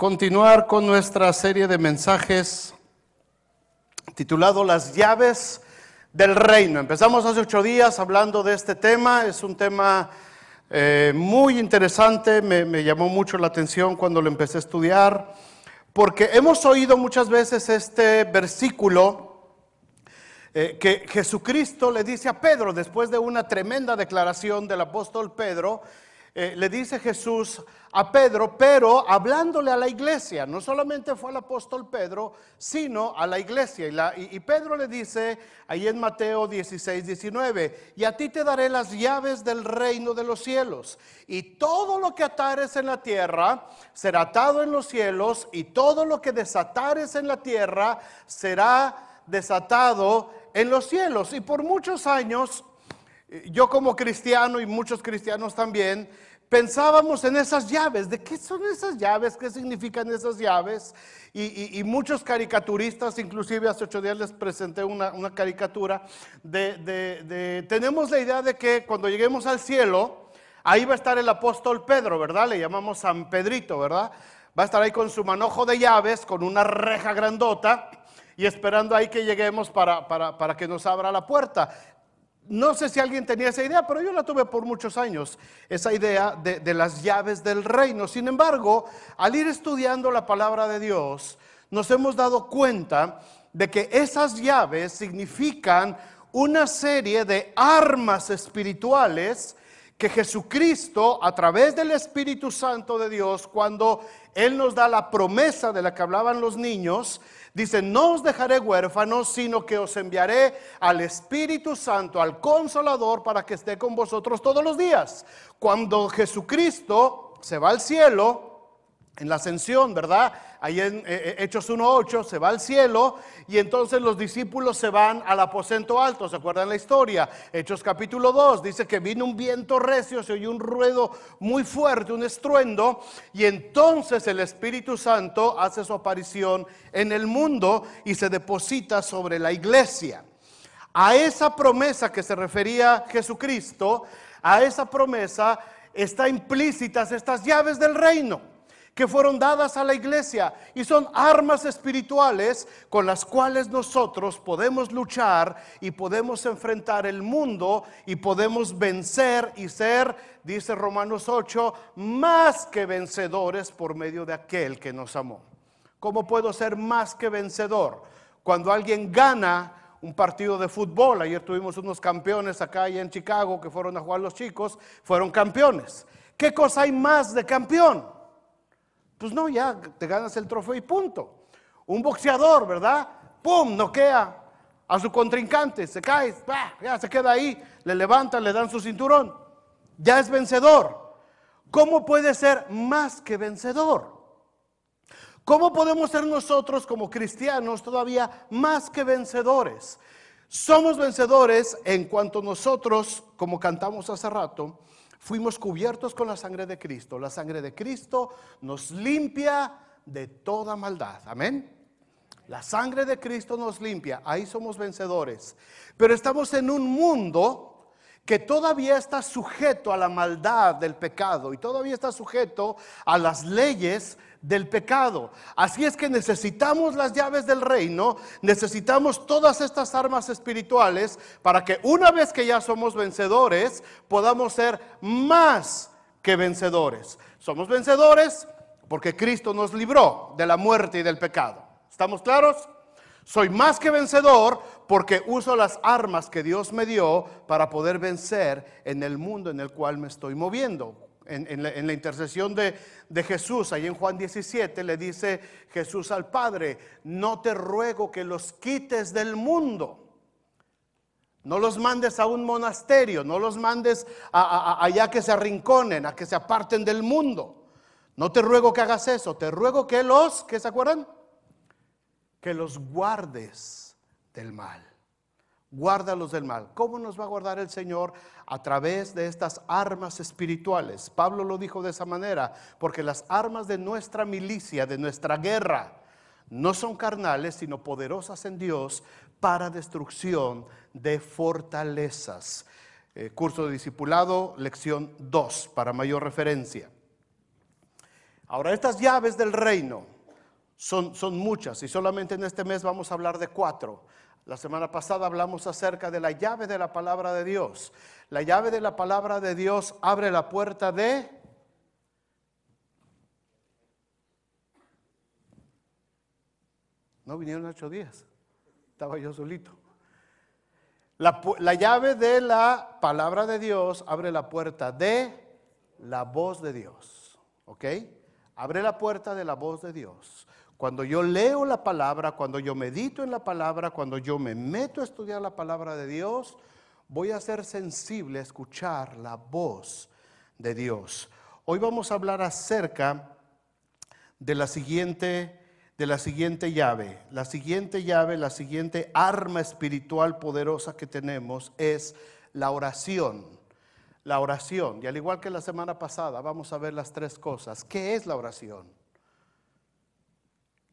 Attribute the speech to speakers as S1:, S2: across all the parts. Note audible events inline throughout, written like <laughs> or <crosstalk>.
S1: continuar con nuestra serie de mensajes titulado Las llaves del reino. Empezamos hace ocho días hablando de este tema, es un tema eh, muy interesante, me, llamó mucho la atención cuando lo empecé a estudiar, porque hemos oído muchas veces este versículo, eh, que Jesucristo le dice a Pedro, después de una tremenda declaración del apóstol Pedro, eh, le dice Jesús a Pedro, pero hablándole a la iglesia, no solamente fue al apóstol Pedro, sino a la iglesia. Y, y Pedro le dice ahí en Mateo 16, 19, y a ti te daré las llaves del reino de los cielos, y todo lo que atares en la tierra será atado en los cielos, y todo lo que desatares en la tierra será desatado en los cielos. Y por muchos años eh, yo como cristiano y muchos cristianos también, pensábamos en esas llaves, de qué son esas llaves, qué significan esas llaves. Y, muchos caricaturistas, inclusive hace ocho días les presenté una, caricatura, de, tenemos la idea de que cuando lleguemos al cielo, ahí va a estar el apóstol Pedro, ¿verdad? Le llamamos San Pedrito, ¿verdad? Va a estar ahí con su manojo de llaves, con una reja grandota y esperando ahí que lleguemos para, para, para, que nos abra la puerta. No sé si alguien tenía esa idea, pero yo la tuve por muchos años, esa idea de, las llaves del reino. Sin embargo, al ir estudiando la palabra de Dios, nos hemos dado cuenta de que esas llaves significan una serie de armas espirituales que Jesucristo, a través del Espíritu Santo de Dios, cuando Él nos da la promesa de la que hablaban los niños, Dice, no os dejaré huérfanos, sino que os enviaré al Espíritu Santo, al Consolador, para que esté con vosotros todos los días. Cuando Jesucristo se va al cielo, en la ascensión, ¿verdad? ahí en eh, eh, Hechos 1.8, se va al cielo y entonces los discípulos se van al aposento alto, ¿se acuerdan la historia? Hechos capítulo 2, dice que vino un viento recio, se oyó un ruedo muy fuerte, un estruendo, y entonces el Espíritu Santo hace su aparición en el mundo y se deposita sobre la iglesia. A esa promesa que se refería Jesucristo, a esa promesa está implícitas estas llaves del reino que fueron dadas a la iglesia y son armas espirituales con las cuales nosotros podemos luchar y podemos enfrentar el mundo y podemos vencer y ser, dice Romanos 8, más que vencedores por medio de aquel que nos amó. ¿Cómo puedo ser más que vencedor? Cuando alguien gana, un partido de fútbol. Ayer tuvimos unos campeones acá en Chicago que fueron a jugar los chicos, fueron campeones. ¿Qué cosa hay más de campeón? Pues no, ya te ganas el trofeo y punto. Un boxeador, ¿verdad? ¡Pum! Noquea a su contrincante, se cae, ya se queda ahí, le levantan, le dan su cinturón. Ya es vencedor. ¿Cómo puede ser más que vencedor? ¿Cómo podemos ser nosotros como cristianos todavía más que vencedores? Somos vencedores en cuanto nosotros, como cantamos hace rato, fuimos cubiertos con la sangre de Cristo. La sangre de Cristo nos limpia de toda maldad. Amén. La sangre de Cristo nos limpia. Ahí somos vencedores. Pero estamos en un mundo que todavía está sujeto a la maldad del pecado y todavía está sujeto a las leyes del pecado. Así es que necesitamos las llaves del reino, necesitamos todas estas armas espirituales para que una vez que ya somos vencedores, podamos ser más que vencedores. Somos vencedores porque Cristo nos libró de la muerte y del pecado. ¿Estamos claros? Soy más que vencedor porque uso las armas que Dios me dio para poder vencer en el mundo en el cual me estoy moviendo en, la, intercesión de, Jesús, ahí en Juan 17, le dice Jesús al Padre, no te ruego que los quites del mundo. No los mandes a un monasterio, no los mandes allá que se arrinconen, a que se aparten del mundo. No te ruego que hagas eso, te ruego que los, ¿qué se acuerdan? Que los guardes del mal guárdalos del mal. ¿Cómo nos va a guardar el Señor? A través de estas armas espirituales. Pablo lo dijo de esa manera, porque las armas de nuestra milicia, de nuestra guerra, no son carnales, sino poderosas en Dios para destrucción de fortalezas. Eh, curso de discipulado, lección 2, para mayor referencia. Ahora, estas llaves del reino son, son muchas y solamente en este mes vamos a hablar de cuatro. La semana pasada hablamos acerca de la llave de la palabra de Dios. La llave de la palabra de Dios abre la puerta de... No vinieron ocho días, estaba yo solito. La, llave de la palabra de Dios abre la puerta de la voz de Dios. ¿Ok? Abre la puerta de la voz de Dios. Cuando yo leo la palabra, cuando yo medito en la palabra, cuando yo me meto a estudiar la palabra de Dios, voy a ser sensible a escuchar la voz de Dios. Hoy vamos a hablar acerca de la siguiente de la siguiente llave. La siguiente llave, la siguiente arma espiritual poderosa que tenemos es la oración. La oración, y al igual que la semana pasada, vamos a ver las tres cosas. ¿Qué es la oración?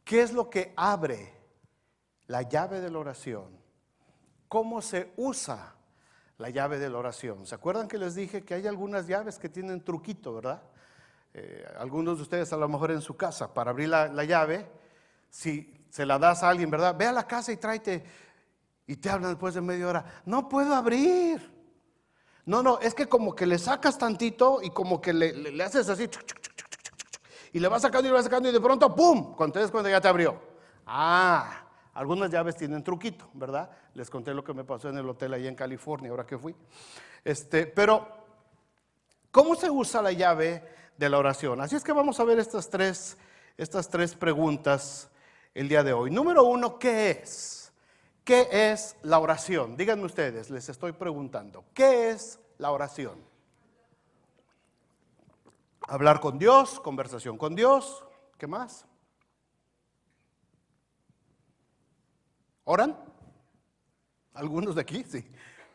S1: ¿Qué es lo que abre la llave de la oración? ¿Cómo se usa la llave de la oración? ¿Se acuerdan que les dije que hay algunas llaves que tienen truquito, verdad? Eh, algunos de ustedes a lo mejor en su casa, para abrir la, llave, si se la das a alguien, ¿verdad? Ve a la casa y tráete. Y te hablan después de media hora, no puedo abrir. No, no, es que como que le sacas tantito y como que le, haces así, y le vas sacando y le vas sacando y de pronto, ¡pum! Cuando te cuando ya te abrió. Ah, algunas llaves tienen truquito, ¿verdad? Les conté lo que me pasó en el hotel ahí en California, ahora que fui. Este, pero, ¿cómo se usa la llave de la oración? Así es que vamos a ver estas tres, estas tres preguntas el día de hoy. Número uno, ¿qué es? ¿Qué es la oración? Díganme ustedes, les estoy preguntando, ¿qué es la oración? Hablar con Dios, conversación con Dios. ¿Qué más? ¿Oran? ¿Algunos de aquí? Sí.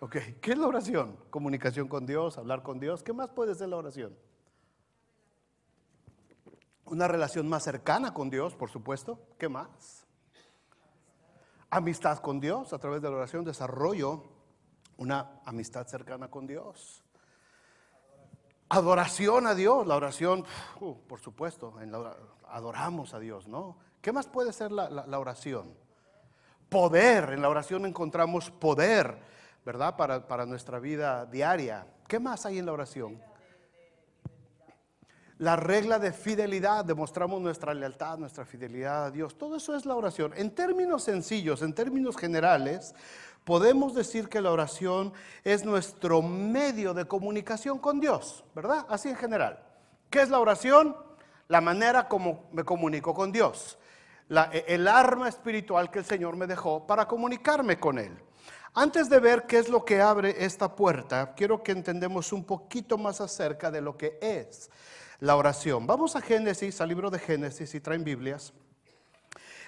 S1: Ok. ¿Qué es la oración? Comunicación con Dios, hablar con Dios. ¿Qué más puede ser la oración? Una relación más cercana con Dios, por supuesto. ¿Qué más? Amistad con Dios a través de la oración. Desarrollo una amistad cercana con Dios. Adoración a Dios, la oración, uh, por supuesto, en adoramos a Dios, ¿no? ¿Qué más puede ser la, oración? Poder, en la oración encontramos poder, ¿verdad? Para, para, nuestra vida diaria. ¿Qué más hay en la oración? La regla de fidelidad, demostramos nuestra lealtad, nuestra fidelidad a Dios. Todo eso es la oración. En términos sencillos, en términos generales, Podemos decir que la oración es nuestro medio de comunicación con Dios, ¿verdad? Así en general. ¿Qué es la oración? La manera como me comunico con Dios. E, el arma espiritual que el Señor me dejó para comunicarme con Él. Antes de ver qué es lo que abre esta puerta, quiero que entendemos un poquito más acerca de lo que es la oración. Vamos a Génesis, al libro de Génesis, si traen Biblias.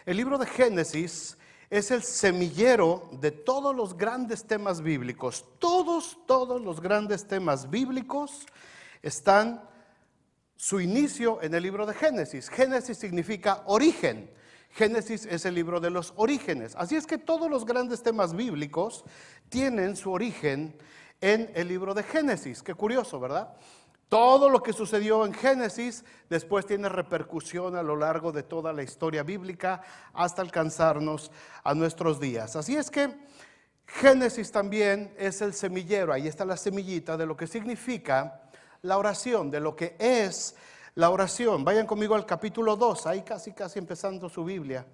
S1: El libro de Génesis es el semillero de todos los grandes temas bíblicos. Todos, todos los grandes temas bíblicos están su inicio en el libro de Génesis. Génesis significa origen. Génesis es el libro de los orígenes. Así es que todos los grandes temas bíblicos tienen su origen en el libro de Génesis. Qué curioso, ¿verdad? Todo lo que sucedió en Génesis después tiene repercusión a lo largo de toda la historia bíblica hasta alcanzarnos a nuestros días. Así es que Génesis también es el semillero, ahí está la semillita de lo que significa la oración, de lo que es la oración. Vayan conmigo al capítulo 2, ahí casi casi empezando su Biblia.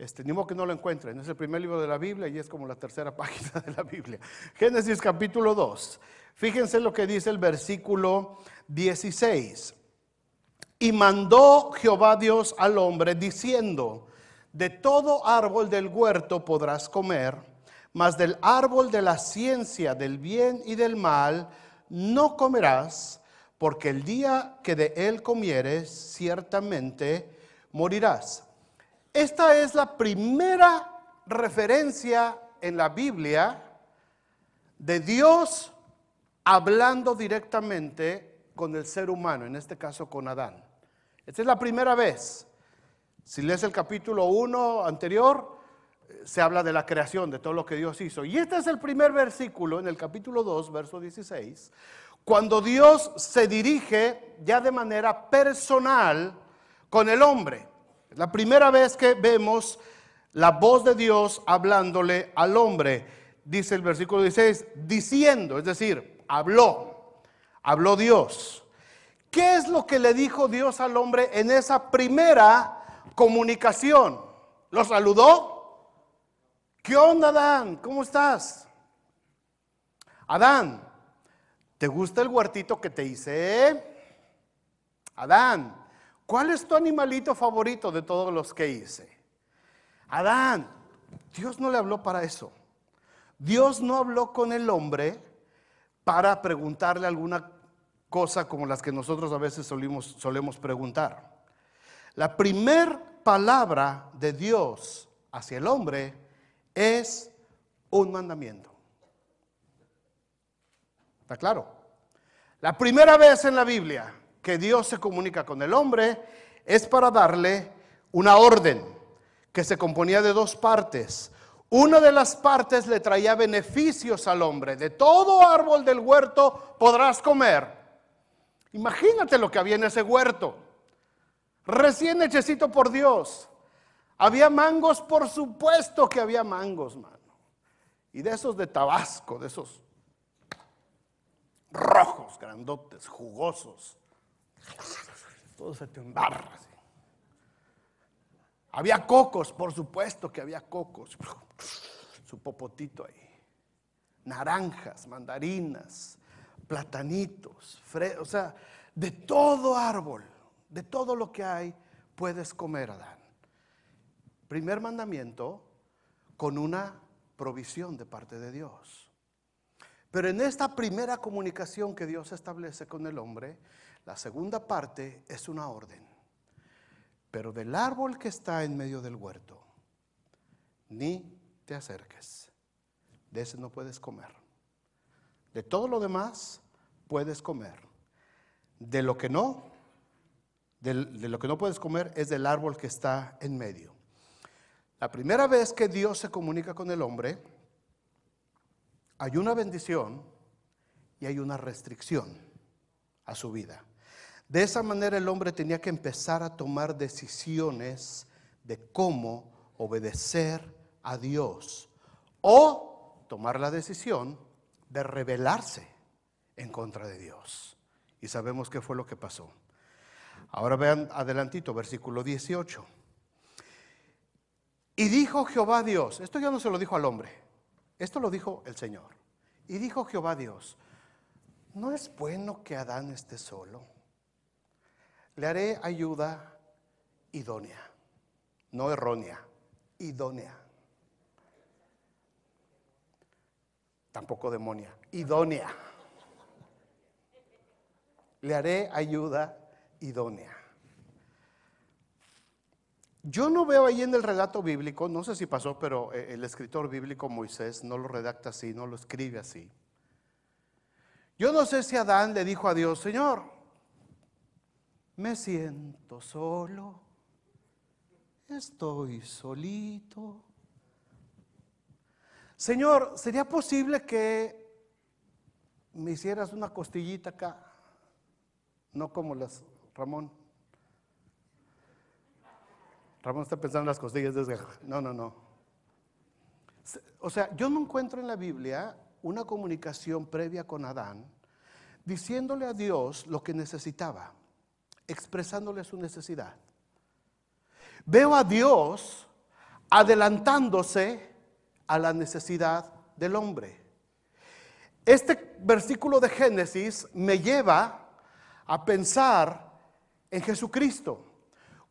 S1: Este, ni que no lo encuentren, es el primer libro de la Biblia y es como la tercera <laughs> página de la Biblia. Génesis capítulo 2. Fíjense lo que dice el versículo 16. Y mandó Jehová Dios al hombre diciendo, de todo árbol del huerto podrás comer, mas del árbol de la ciencia del bien y del mal no comerás, porque el día que de él comieres ciertamente morirás. Esta es la primera referencia en la Biblia de Dios hablando directamente con el ser humano, en este caso con Adán. Esta es la primera vez. Si lees el capítulo 1 anterior, se habla de la creación, de todo lo que Dios hizo. Y este es el primer versículo en el capítulo 2, verso 16, cuando Dios se dirige ya de manera personal con el hombre la primera vez que vemos la voz de Dios hablándole al hombre, dice el versículo 16, diciendo, es decir, habló, habló Dios. ¿Qué es lo que le dijo Dios al hombre en esa primera comunicación? ¿Lo saludó? ¿Qué onda, Adán? ¿Cómo estás? Adán, ¿te gusta el huertito que te hice? Adán, ¿Cuál es tu animalito favorito de todos los que hice? Adán, Dios no le habló para eso. Dios no habló con el hombre para preguntarle alguna cosa como las que nosotros a veces solemos preguntar. La primer palabra de Dios hacia el hombre es un mandamiento. ¿Está claro? La primera vez en la Biblia que Dios se comunica con el hombre es para darle una orden que se componía de dos partes. Una de las partes le traía beneficios al hombre. De todo árbol del huerto podrás comer. Imagínate lo que había en ese huerto. Recién hechecito por Dios. Había mangos, por supuesto que había mangos, mano. Y de esos de Tabasco, de esos rojos, grandotes, jugosos. Todo se te embarra. Había cocos, por supuesto que había cocos. Su popotito ahí. Naranjas, mandarinas, platanitos, o sea, de todo árbol, de todo lo que hay, puedes comer, Adán. Primer mandamiento con una provisión de parte de Dios. Pero en esta primera comunicación que Dios establece con el hombre, la segunda parte es una orden. Pero del árbol que está en medio del huerto, ni te acerques. De ese no puedes comer. De todo lo demás puedes comer. De lo que no, de, lo que no puedes comer es del árbol que está en medio. La primera vez que Dios se comunica con el hombre, hay una bendición y hay una restricción a su vida. De esa manera el hombre tenía que empezar a tomar decisiones de cómo obedecer a Dios o tomar la decisión de rebelarse en contra de Dios. Y sabemos qué fue lo que pasó. Ahora vean adelantito, versículo 18. Y dijo Jehová Dios, esto ya no se lo dijo al hombre, esto lo dijo el Señor. Y dijo Jehová Dios, no es bueno que Adán esté solo. Le haré ayuda idónea, no errónea, idónea. Tampoco demonia, idónea. Le haré ayuda idónea. Yo no veo ahí en el relato bíblico, no sé si pasó, pero eh, el escritor bíblico Moisés no lo redacta así, no lo escribe así. Yo no sé si Adán le dijo a Dios, Señor, me siento solo, estoy solito. Señor, ¿sería posible que me hicieras una costillita acá? No como las, Ramón. Ramón está pensando en las costillas desde... No, no, no. O sea, yo no encuentro en la Biblia una comunicación previa con Adán, diciéndole a Dios lo que necesitaba, expresándole su necesidad. Veo a Dios adelantándose a la necesidad del hombre. Este versículo de Génesis me lleva a pensar en Jesucristo.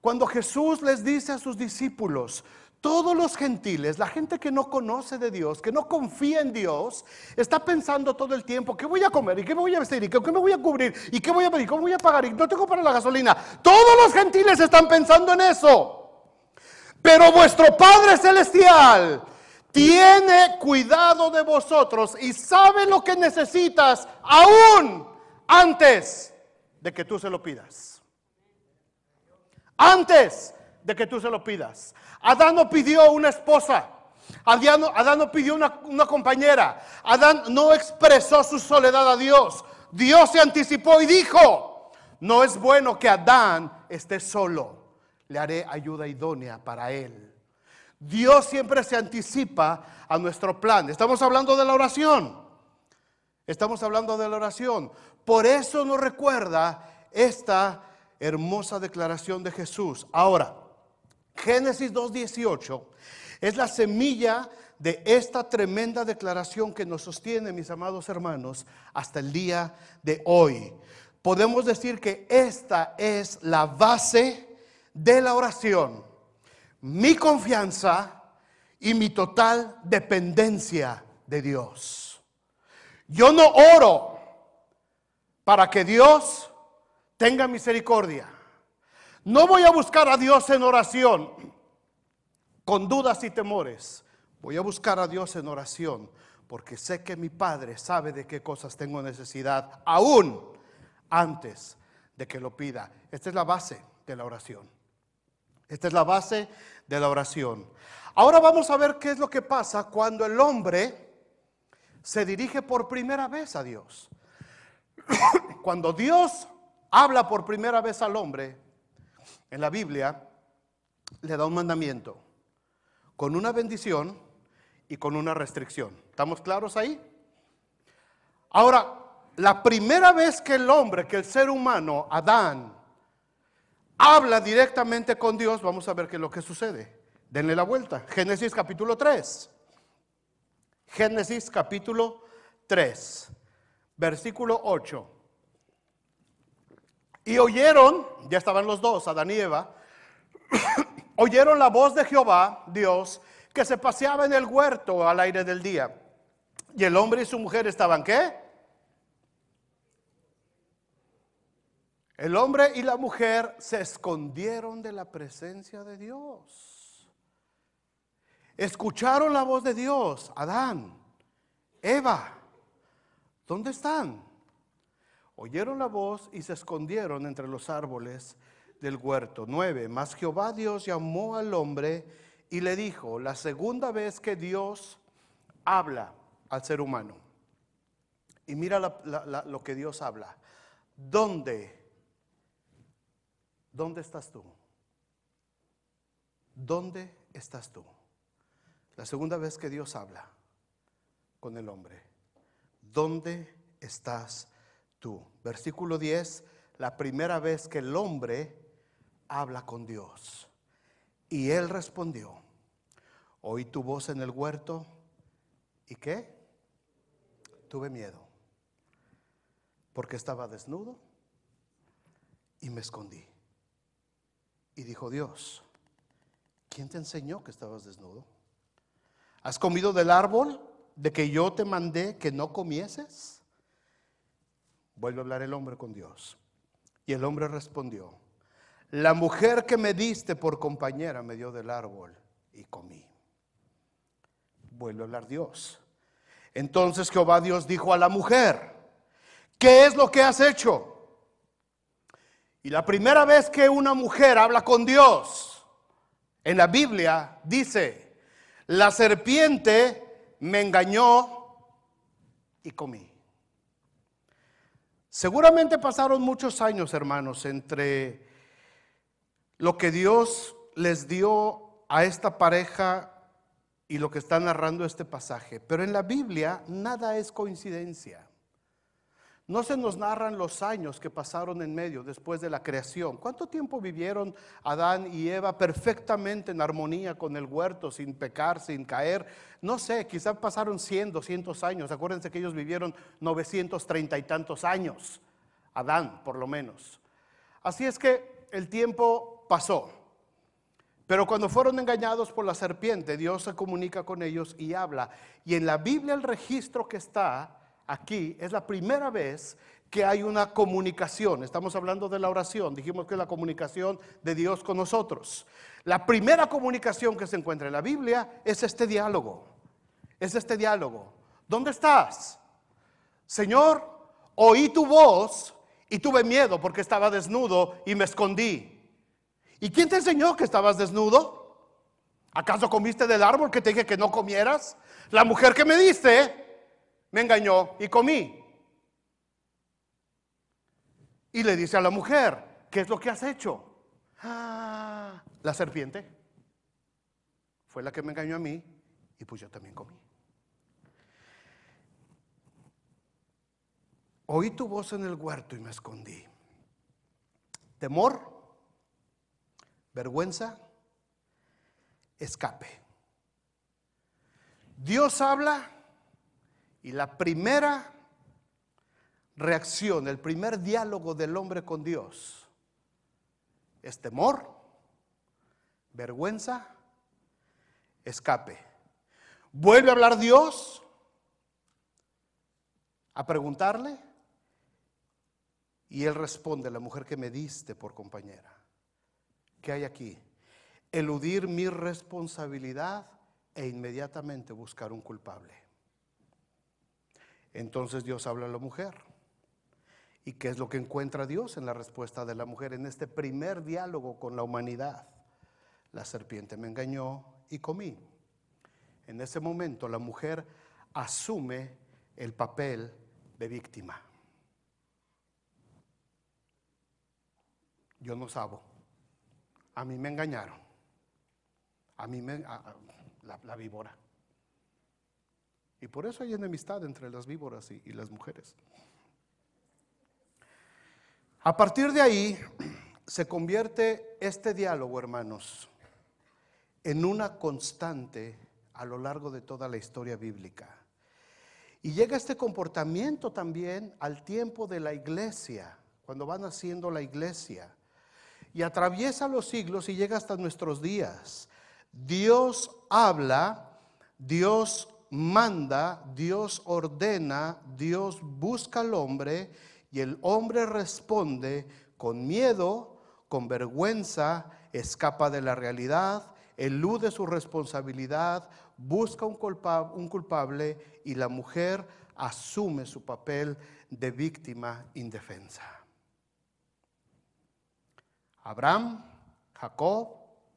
S1: Cuando Jesús les dice a sus discípulos, todos los gentiles, la gente que no conoce de Dios, que no confía en Dios, está pensando todo el tiempo, ¿qué voy a comer? ¿Y qué me voy a vestir? ¿Y qué me voy a cubrir? ¿Y qué voy a pedir? ¿Cómo voy a pagar? ¿Y no tengo para la gasolina? Todos los gentiles están pensando en eso. Pero vuestro Padre Celestial tiene cuidado de vosotros y sabe lo que necesitas aún antes de que tú se lo pidas. Antes de que tú se lo pidas. Adán no pidió una esposa. Adán, no pidió una, una compañera. Adán no expresó su soledad a Dios. Dios se anticipó y dijo, no es bueno que Adán esté solo. Le haré ayuda idónea para él. Dios siempre se anticipa a nuestro plan. Estamos hablando de la oración. Estamos hablando de la oración. Por eso nos recuerda esta hermosa declaración de Jesús. Ahora, Génesis 2.18 es la semilla de esta tremenda declaración que nos sostiene, mis amados hermanos, hasta el día de hoy. Podemos decir que esta es la base de la oración. Mi confianza y mi total dependencia de Dios. Yo no oro para que Dios tenga misericordia. No voy a buscar a Dios en oración con dudas y temores. Voy a buscar a Dios en oración porque sé que mi Padre sabe de qué cosas tengo necesidad aún antes de que lo pida. Esta es la base de la oración. Esta es la base de la oración. Ahora vamos a ver qué es lo que pasa cuando el hombre se dirige por primera vez a Dios. <coughs> Cuando Dios habla por primera vez al hombre, en la Biblia le da un mandamiento con una bendición y con una restricción. ¿Estamos claros ahí? Ahora, la primera vez que el hombre, que el ser humano, Adán, habla directamente con Dios, vamos a ver qué es lo que sucede. Denle la vuelta. Génesis capítulo 3. Génesis capítulo 3, versículo 8. Y oyeron, ya estaban los dos, Adán y Eva, <coughs> oyeron la voz de Jehová, Dios, que se paseaba en el huerto al aire del día. Y el hombre y su mujer estaban qué? El hombre y la mujer se escondieron de la presencia de Dios. Escucharon la voz de Dios, Adán, Eva, ¿dónde están? oyeron la voz y se escondieron entre los árboles del huerto. Nueve. Mas Jehová Dios llamó al hombre y le dijo, la segunda vez que Dios habla al ser humano. Y mira lo que Dios habla. ¿Dónde? ¿Dónde estás tú? ¿Dónde estás tú? La segunda vez que Dios habla con el hombre. ¿Dónde estás tú. Versículo 10, la primera vez que el hombre habla con Dios. Y él respondió, oí tu voz en el huerto y qué? Tuve miedo, porque estaba desnudo y me escondí. Y dijo Dios, ¿quién te enseñó que estabas desnudo? ¿Has comido del árbol de que yo te mandé que no comieses? Vuelve a hablar el hombre con Dios. Y el hombre respondió, la mujer que me diste por compañera me dio del árbol y comí. Vuelve a hablar Dios. Entonces Jehová Dios dijo a la mujer, ¿qué es lo que has hecho? Y la primera vez que una mujer habla con Dios en la Biblia dice, la serpiente me engañó y comí. Seguramente pasaron muchos años, hermanos, entre lo que Dios les dio a esta pareja y lo que está narrando este pasaje. Pero en la Biblia nada es coincidencia. No se nos narran los años que pasaron en medio después de la creación. ¿Cuánto tiempo vivieron Adán y Eva perfectamente en armonía con el huerto, sin pecar, sin caer? No sé, quizás pasaron 100, 200 años. Acuérdense que ellos vivieron 930 y tantos años. Adán, por lo menos. Así es que el tiempo pasó. Pero cuando fueron engañados por la serpiente, Dios se comunica con ellos y habla. Y en la Biblia el registro que está aquí es la primera vez que hay una comunicación. Estamos hablando de la oración. Dijimos que es la comunicación de Dios con nosotros. La primera comunicación que se encuentra en la Biblia es este diálogo. Es este diálogo. ¿Dónde estás? Señor, oí tu voz y tuve miedo porque estaba desnudo y me escondí. ¿Y quién te enseñó que estabas desnudo? ¿Acaso comiste del árbol que te dije que no comieras? La mujer que me diste me engañó y comí. Y le dice a la mujer, ¿qué es lo que has hecho? Ah, la serpiente fue la que me engañó a mí y pues yo también comí. Oí tu voz en el huerto y me escondí. Temor, vergüenza, escape. Dios habla y la primera reacción, el primer diálogo del hombre con Dios es temor, vergüenza, escape. Vuelve a hablar Dios, a preguntarle, y él responde, la mujer que me diste por compañera, ¿qué hay aquí? Eludir mi responsabilidad e inmediatamente buscar un culpable. Entonces Dios habla a la mujer. ¿Y qué es lo que encuentra Dios en la respuesta de la mujer en este primer diálogo con la humanidad? La serpiente me engañó y comí. En ese momento la mujer asume el papel de víctima. Yo no sabo. A mí me engañaron. A mí me... la víbora. Y por eso hay enemistad entre las víboras y, las mujeres. A partir de ahí se convierte este diálogo, hermanos, en una constante a lo largo de toda la historia bíblica. Y llega este comportamiento también al tiempo de la iglesia, cuando va naciendo la iglesia. Y atraviesa los siglos y llega hasta nuestros días. Dios habla, Dios manda, Dios ordena, Dios busca al hombre y el hombre responde con miedo, con vergüenza, escapa de la realidad, elude su responsabilidad, busca un, un culpable y la mujer asume su papel de víctima indefensa. Abraham, Jacob,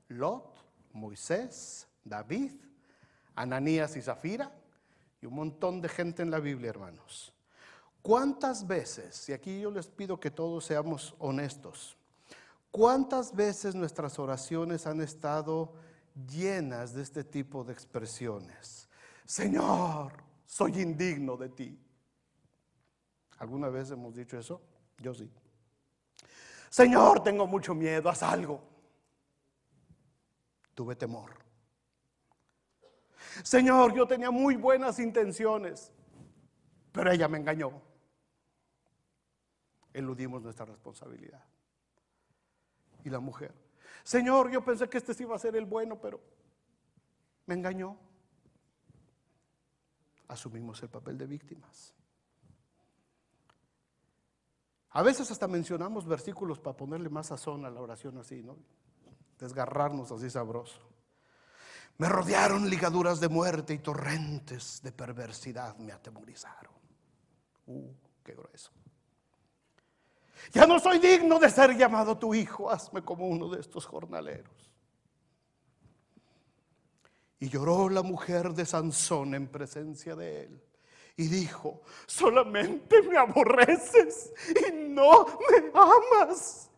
S1: Lot, Moisés, David, Ananías y Zafira y un montón de gente en la Biblia, hermanos. ¿Cuántas veces, y aquí yo les pido que todos seamos honestos, cuántas veces nuestras oraciones han estado llenas de este tipo de expresiones? Señor, soy indigno de ti. ¿Alguna vez hemos dicho eso? Yo sí. Señor, tengo mucho miedo, haz algo. Tuve temor. Señor, yo tenía muy buenas intenciones, pero ella me engañó. Eludimos nuestra responsabilidad. Y la mujer, Señor, yo pensé que este sí iba a ser el bueno, pero me engañó. Asumimos el papel de víctimas. A veces hasta mencionamos versículos para ponerle más sazón a la oración así, ¿no? Desgarrarnos así sabroso. Me rodearon ligaduras de muerte y torrentes de perversidad me atemorizaron. Uh, qué grueso. Ya no soy digno de ser llamado tu hijo, hazme como uno de estos jornaleros. Y lloró la mujer de Sansón en presencia de él y dijo, solamente me aborreces y no me amas.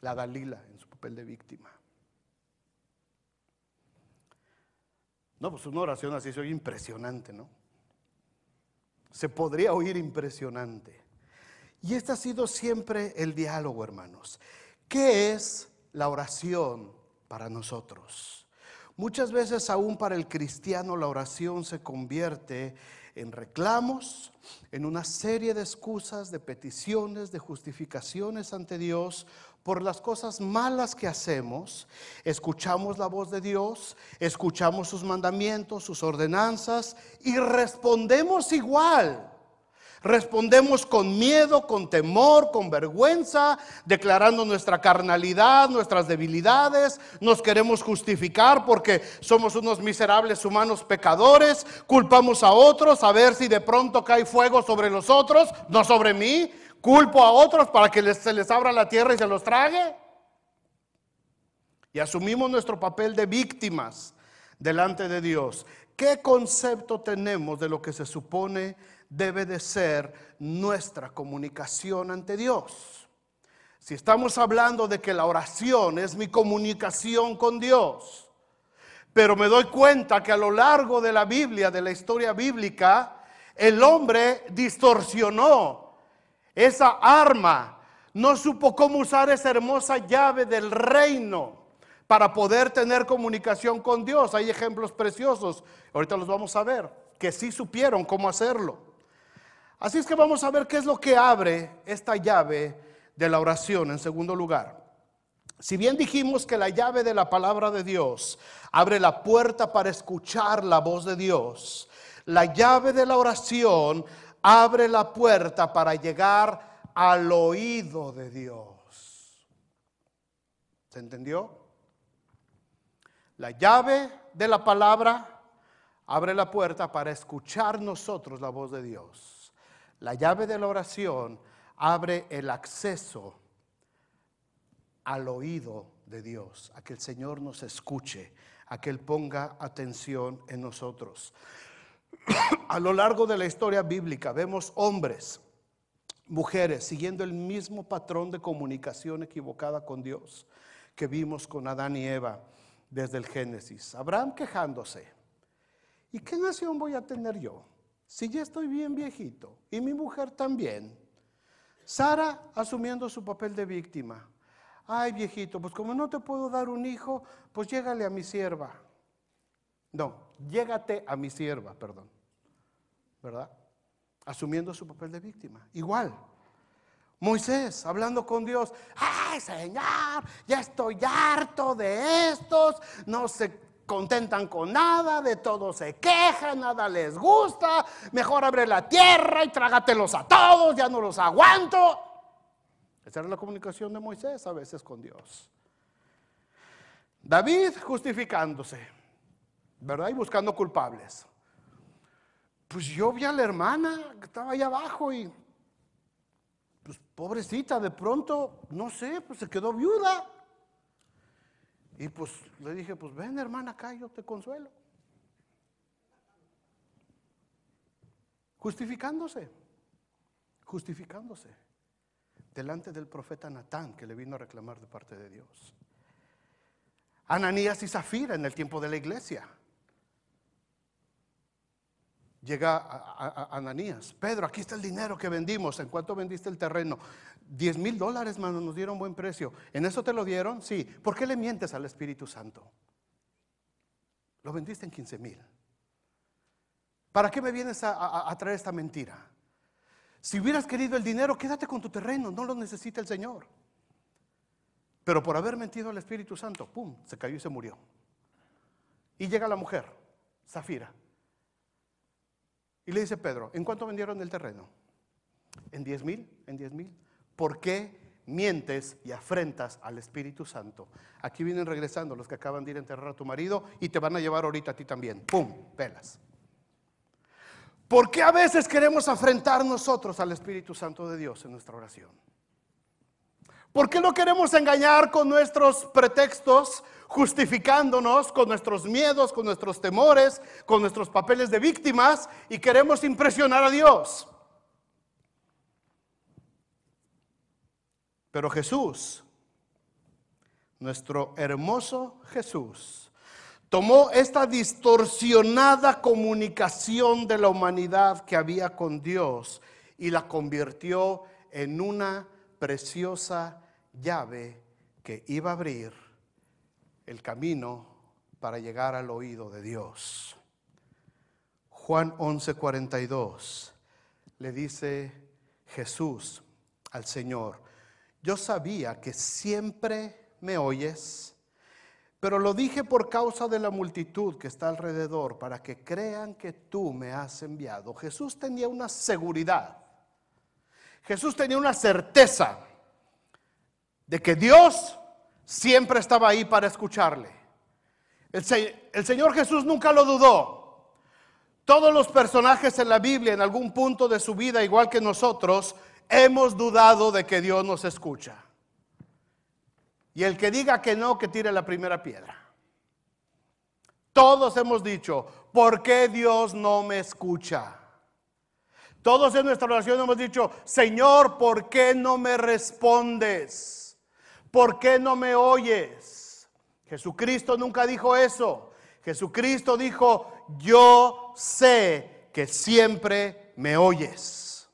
S1: La Dalila en su papel de víctima. No, pues una oración así se oye impresionante, ¿no? Se podría oír impresionante. Y este ha sido siempre el diálogo, hermanos. ¿Qué es la oración para nosotros? Muchas veces aún para el cristiano la oración se convierte en reclamos, en una serie de excusas, de peticiones, de justificaciones ante Dios por las cosas malas que hacemos, escuchamos la voz de Dios, escuchamos sus mandamientos, sus ordenanzas y respondemos igual. Respondemos con miedo, con temor, con vergüenza, declarando nuestra carnalidad, nuestras debilidades. Nos queremos justificar porque somos unos miserables humanos pecadores. Culpamos a otros a ver si de pronto cae fuego sobre los otros, no sobre mí culpo a otros para que se les abra la tierra y se los trague. Y asumimos nuestro papel de víctimas delante de Dios. ¿Qué concepto tenemos de lo que se supone debe de ser nuestra comunicación ante Dios? Si estamos hablando de que la oración es mi comunicación con Dios, pero me doy cuenta que a lo largo de la Biblia, de la historia bíblica, el hombre distorsionó esa arma, no supo cómo usar esa hermosa llave del reino para poder tener comunicación con Dios. Hay ejemplos preciosos, ahorita los vamos a ver, que sí supieron cómo hacerlo. Así es que vamos a ver qué es lo que abre esta llave de la oración en segundo lugar. Si bien dijimos que la llave de la palabra de Dios abre la puerta para escuchar la voz de Dios, la llave de la oración abre la puerta para llegar al oído de Dios. ¿Se entendió? La llave de la palabra abre la puerta para escuchar nosotros la voz de Dios. La llave de la oración abre el acceso al oído de Dios, a que el Señor nos escuche, a que Él ponga atención en nosotros a lo largo de la historia bíblica vemos hombres, mujeres, siguiendo el mismo patrón de comunicación equivocada con Dios que vimos con Adán y Eva desde el Génesis. Abraham quejándose. ¿Y qué nación voy a tener yo? Si ya estoy bien viejito y mi mujer también. Sara asumiendo su papel de víctima. Ay, viejito, pues como no te puedo dar un hijo, pues llégale a mi sierva. No, llégate a mi sierva, perdón. ¿Verdad? Asumiendo su papel de víctima. Igual. Moisés hablando con Dios, ay Señor, ya estoy harto de estos, no se contentan con nada, de todo se quejan, nada les gusta, mejor abre la tierra y trágatelos a todos, ya no los aguanto. Esa era la comunicación de Moisés a veces con Dios. David justificándose. ¿verdad? Y buscando culpables. Pues yo vi a la hermana que estaba ahí abajo y, pues pobrecita, de pronto, no sé, pues se quedó viuda. Y pues le dije, pues ven hermana acá, yo te consuelo. Justificándose, justificándose, delante del profeta Natán que le vino a reclamar de parte de Dios. Ananías y Zafira en el tiempo de la iglesia llega a, Ananías, Pedro, aquí está el dinero que vendimos, ¿en cuánto vendiste el terreno? 10 mil dólares, mano, nos dieron buen precio. ¿En eso te lo dieron? Sí. ¿Por qué le mientes al Espíritu Santo? Lo vendiste en 15 mil. ¿Para qué me vienes a, a traer esta mentira? Si hubieras querido el dinero, quédate con tu terreno, no lo necesita el Señor. Pero por haber mentido al Espíritu Santo, ¡pum!, se cayó y se murió. Y llega la mujer, Zafira. Y le dice Pedro, ¿en cuánto vendieron el terreno? ¿En diez mil? ¿En diez ¿Por qué mientes y afrentas al Espíritu Santo? Aquí vienen regresando los que acaban de ir a enterrar a tu marido y te van a llevar ahorita a ti también. ¡Pum! Pelas. ¿Por qué a veces queremos afrentar nosotros al Espíritu Santo de Dios en nuestra oración? ¿Por qué no queremos engañar con nuestros pretextos justificándonos con nuestros miedos, con nuestros temores, con nuestros papeles de víctimas y queremos impresionar a Dios. Pero Jesús, nuestro hermoso Jesús, tomó esta distorsionada comunicación de la humanidad que había con Dios y la convirtió en una preciosa llave que iba a abrir el camino para llegar al oído de Dios. Juan 42 le dice Jesús al Señor, yo sabía que siempre me oyes, pero lo dije por causa de la multitud que está alrededor, para que crean que tú me has enviado. Jesús tenía una seguridad, Jesús tenía una certeza de que Dios siempre estaba ahí para escucharle. El, Señor Jesús nunca lo dudó. Todos los personajes en la Biblia en algún punto de su vida, igual que nosotros, hemos dudado de que Dios nos escucha. Y el que diga que no, que tire la primera piedra. Todos hemos dicho, ¿por qué Dios no me escucha? Todos en nuestra oración hemos dicho, Señor, ¿por qué no me respondes? ¿por qué no me oyes? Jesucristo nunca dijo eso. Jesucristo dijo, yo sé que siempre me oyes.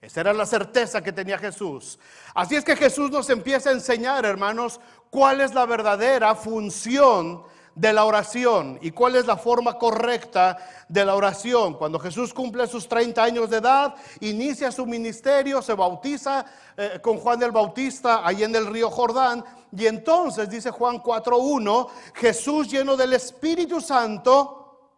S1: Esa era la certeza que tenía Jesús. Así es que Jesús nos empieza a enseñar, hermanos, cuál es la verdadera función de la oración y cuál es la forma correcta de la oración. Cuando Jesús cumple sus 30 años de edad, inicia su ministerio, se bautiza eh, con Juan el Bautista ahí en el río Jordán. Y entonces, dice Juan 4.1, Jesús lleno del Espíritu Santo,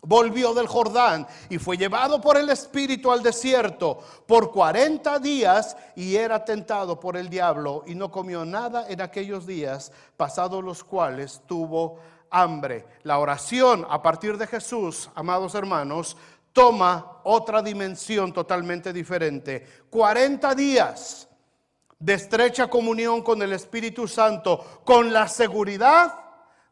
S1: volvió del Jordán y fue llevado por el Espíritu al desierto por 40 días y era tentado por el diablo y no comió nada en aquellos días, pasados los cuales tuvo hambre. La oración a partir de Jesús, amados hermanos, toma otra dimensión totalmente diferente. 40 días de estrecha comunión con el Espíritu Santo, con la seguridad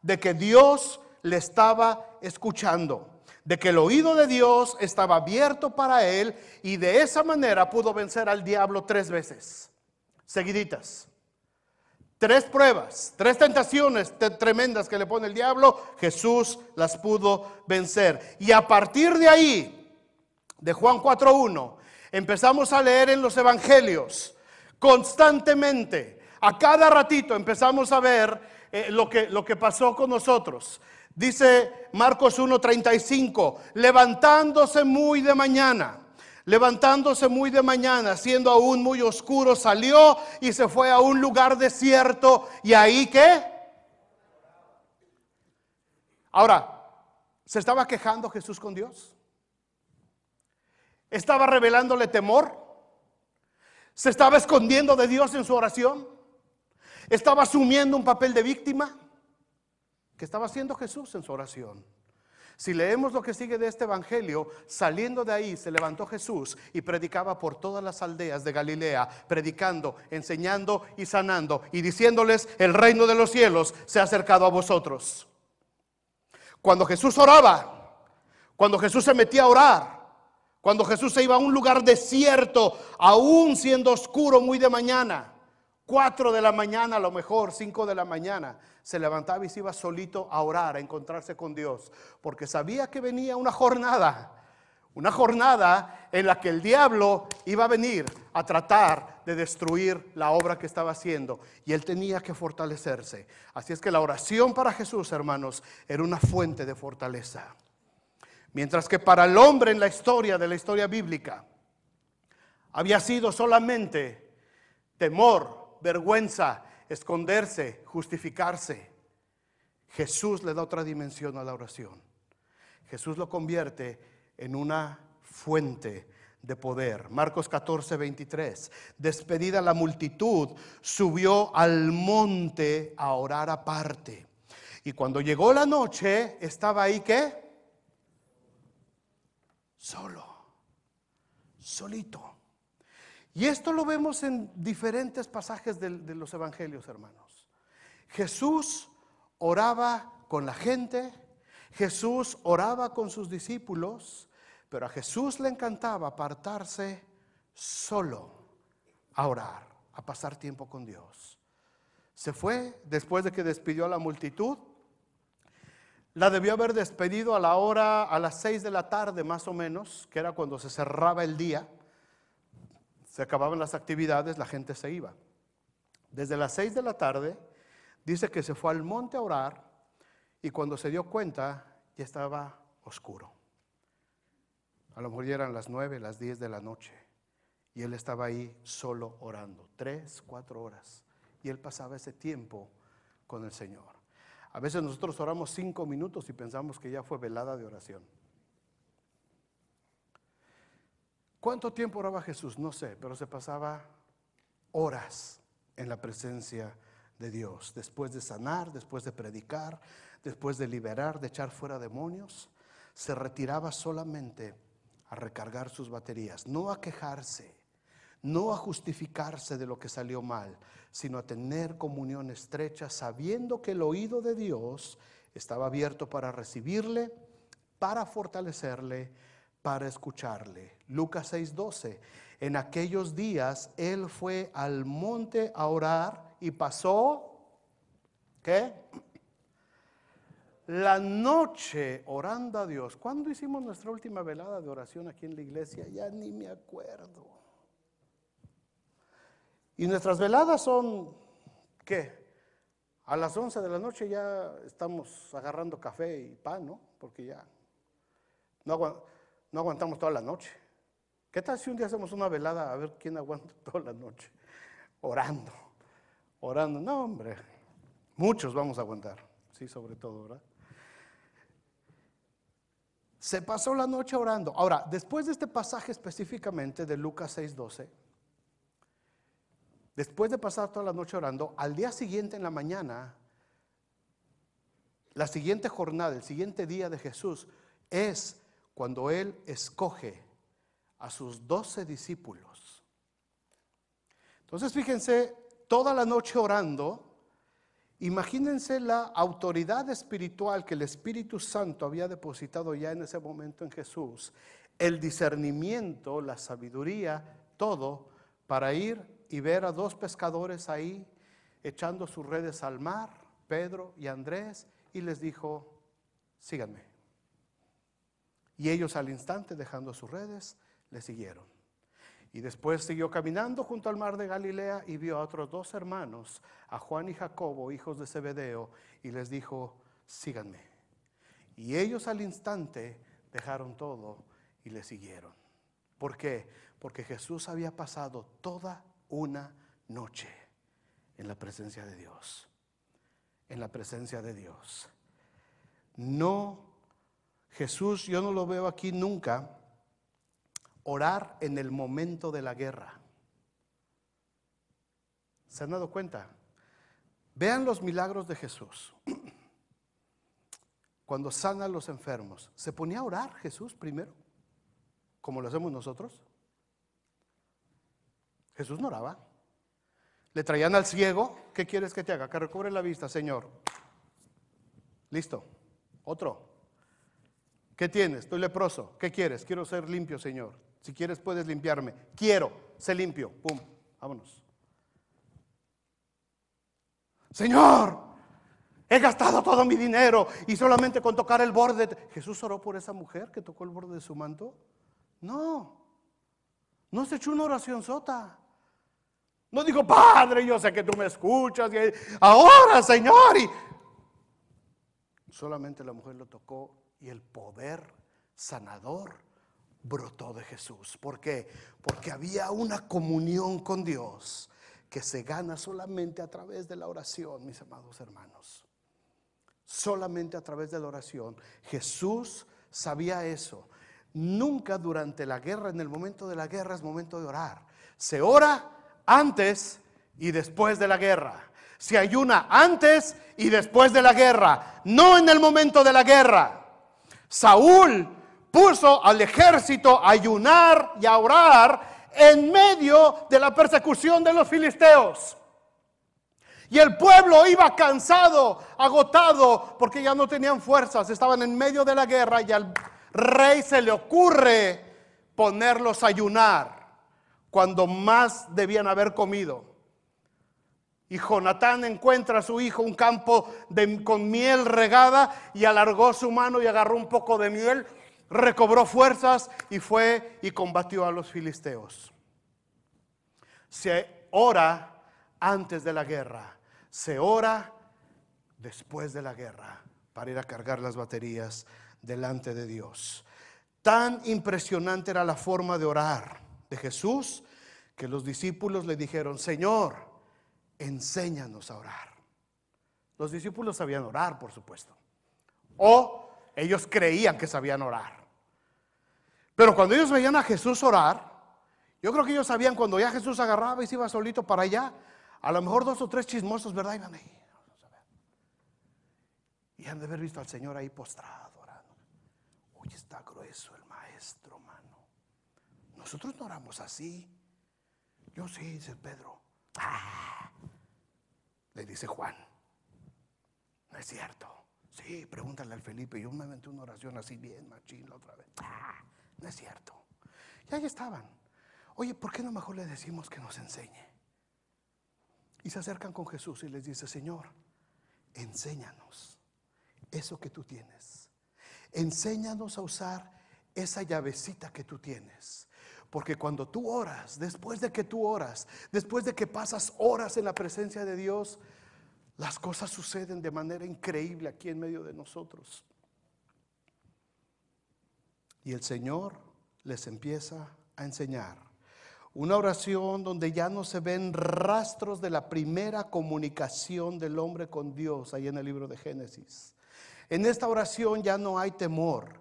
S1: de que Dios le estaba escuchando, de que el oído de Dios estaba abierto para él y de esa manera pudo vencer al diablo tres veces, seguiditas. Tres pruebas, tres tentaciones tremendas que le pone el diablo, Jesús las pudo vencer. Y a partir de ahí, de Juan 4.1, empezamos a leer en los evangelios constantemente, a cada ratito empezamos a ver eh, lo, que, lo que pasó con nosotros. Dice Marcos 1.35, levantándose muy de mañana Levantándose muy de mañana, siendo aún muy oscuro, salió y se fue a un lugar desierto. ¿Y ahí qué? Ahora, ¿se estaba quejando Jesús con Dios? ¿Estaba revelándole temor? ¿Se estaba escondiendo de Dios en su oración? ¿Estaba asumiendo un papel de víctima? ¿Qué estaba haciendo Jesús en su oración? Si leemos lo que sigue de este Evangelio, saliendo de ahí se levantó Jesús y predicaba por todas las aldeas de Galilea, predicando, enseñando y sanando y diciéndoles, el reino de los cielos se ha acercado a vosotros. Cuando Jesús oraba, cuando Jesús se metía a orar, cuando Jesús se iba a un lugar desierto, aún siendo oscuro muy de mañana, Cuatro de la mañana, a lo mejor 5 de la mañana, se levantaba y se iba solito a orar, a encontrarse con Dios, porque sabía que venía una jornada, una jornada en la que el diablo iba a venir a tratar de destruir la obra que estaba haciendo y él tenía que fortalecerse. Así es que la oración para Jesús, hermanos, era una fuente de fortaleza. Mientras que para el hombre en la historia de la historia bíblica había sido solamente temor, vergüenza, esconderse, justificarse. Jesús le da otra dimensión a la oración. Jesús lo convierte en una fuente de poder. Marcos 14, 23. Despedida la multitud, subió al monte a orar aparte. Y cuando llegó la noche, estaba ahí que solo, solito. Y esto lo vemos en diferentes pasajes de, los evangelios, hermanos. Jesús oraba con la gente, Jesús oraba con sus discípulos, pero a Jesús le encantaba apartarse solo a orar, a pasar tiempo con Dios. Se fue después de que despidió a la multitud. La debió haber despedido a la hora, a las seis de la tarde más o menos, que era cuando se cerraba el día. Se acababan las actividades, la gente se iba. Desde las seis de la tarde, dice que se fue al monte a orar y cuando se dio cuenta ya estaba oscuro. A lo mejor ya eran las nueve, las diez de la noche. Y él estaba ahí solo orando, tres, cuatro horas. Y él pasaba ese tiempo con el Señor. A veces nosotros oramos cinco minutos y pensamos que ya fue velada de oración. ¿Cuánto tiempo oraba Jesús? No sé, pero se pasaba horas en la presencia de Dios, después de sanar, después de predicar, después de liberar, de echar fuera demonios, se retiraba solamente a recargar sus baterías, no a quejarse, no a justificarse de lo que salió mal, sino a tener comunión estrecha, sabiendo que el oído de Dios estaba abierto para recibirle, para fortalecerle, para escucharle. Lucas 6:12. En aquellos días él fue al monte a orar y pasó, ¿qué? La noche orando a Dios. ¿Cuándo hicimos nuestra última velada de oración aquí en la iglesia? Ya ni me acuerdo. Y nuestras veladas son, ¿qué? A las 11 de la noche ya estamos agarrando café y pan, ¿no? Porque ya... No aguanto no aguantamos toda la noche. ¿Qué tal si un día hacemos una velada a ver quién aguanta <laughs> toda la noche? Orando, orando. No, hombre, muchos vamos a aguantar, sí, sobre todo, ¿verdad? Se pasó la noche orando. Ahora, después de este pasaje específicamente de Lucas 6:12, después de pasar toda la noche orando, al día siguiente en la mañana, la siguiente jornada, el siguiente día de Jesús es cuando Él escoge a sus doce discípulos. Entonces fíjense, toda la noche orando, imagínense la autoridad espiritual que el Espíritu Santo había depositado ya en ese momento en Jesús, el discernimiento, la sabiduría, todo para ir y ver a dos pescadores ahí echando sus redes al mar, Pedro y Andrés, y les dijo, síganme. Y ellos al instante, dejando sus redes, le siguieron. Y después siguió caminando junto al mar de Galilea y vio a otros dos hermanos, a Juan y Jacobo, hijos de Zebedeo, y les dijo, síganme. Y ellos al instante dejaron todo y le siguieron. ¿Por qué? Porque Jesús había pasado toda una noche en la presencia de Dios. En la presencia de Dios. No Jesús, yo no lo veo aquí nunca, orar en el momento de la guerra. ¿Se han dado cuenta? Vean los milagros de Jesús. <clears throat> Cuando sana a los enfermos, ¿se ponía a orar Jesús primero? Como lo hacemos nosotros. Jesús no oraba. Le traían al ciego, ¿qué quieres que te haga? Que recobre la vista, Señor. Listo. Otro. ¿Qué tienes? Estoy leproso. ¿Qué quieres? Quiero ser limpio, Señor. Si quieres, puedes limpiarme. Quiero, sé limpio. Pum, vámonos. Señor, he gastado todo mi dinero y solamente con tocar el borde. ¿Jesús oró por esa mujer que tocó el borde de su manto? No, no se echó una oración sota. No dijo, Padre, yo sé que tú me escuchas. ahora, Señor. Solamente la mujer lo tocó y el poder sanador brotó de Jesús. ¿Por qué? Porque había una comunión con Dios que se gana solamente a través de la oración, mis amados hermanos. Solamente a través de la oración. Jesús sabía eso. Nunca durante la guerra, en el momento de la guerra es momento de orar. Se ora antes y después de la guerra. Se ayuna antes y después de la guerra, no en el momento de la guerra. Saúl puso al ejército a ayunar y a orar en medio de la persecución de los filisteos. Y el pueblo iba cansado, agotado, porque ya no tenían fuerzas, estaban en medio de la guerra y al rey se le ocurre ponerlos a ayunar cuando más debían haber comido. Y Jonatán encuentra a su hijo un campo con miel regada y alargó su mano y agarró un poco de miel, recobró fuerzas y fue y combatió a los filisteos. Se ora antes de la guerra, se ora después de la guerra para ir a cargar las baterías delante de Dios. Tan impresionante era la forma de orar de Jesús que los discípulos le dijeron, Señor, enséñanos a orar. Los discípulos sabían orar, por supuesto. O ellos creían que sabían orar. Pero cuando ellos veían a Jesús orar, yo creo que ellos sabían cuando ya Jesús agarraba y se iba solito para allá, a lo mejor dos o tres chismosos, ¿verdad? Iban ahí. Y han de haber visto al Señor ahí postrado, orando. Uy, está grueso el maestro, mano. Nosotros no oramos así. Yo sí, dice Pedro. ¡Ah! Le dice Juan. No es cierto. Sí, pregúntale al Felipe. Yo me aventé una oración así bien, machín, la otra vez. Ah, no es cierto. Y ahí estaban. Oye, ¿por qué no mejor le decimos que nos enseñe? Y se acercan con Jesús y les dice, Señor, enséñanos eso que tú tienes. Enséñanos a usar esa llavecita que tú tienes. Porque cuando tú oras, después de que tú oras, después de que pasas horas en la presencia de Dios, las cosas suceden de manera increíble aquí en medio de nosotros. Y el Señor les empieza a enseñar una oración donde ya no se ven rastros de la primera comunicación del hombre con Dios, ahí en el libro de Génesis. En esta oración ya no hay temor,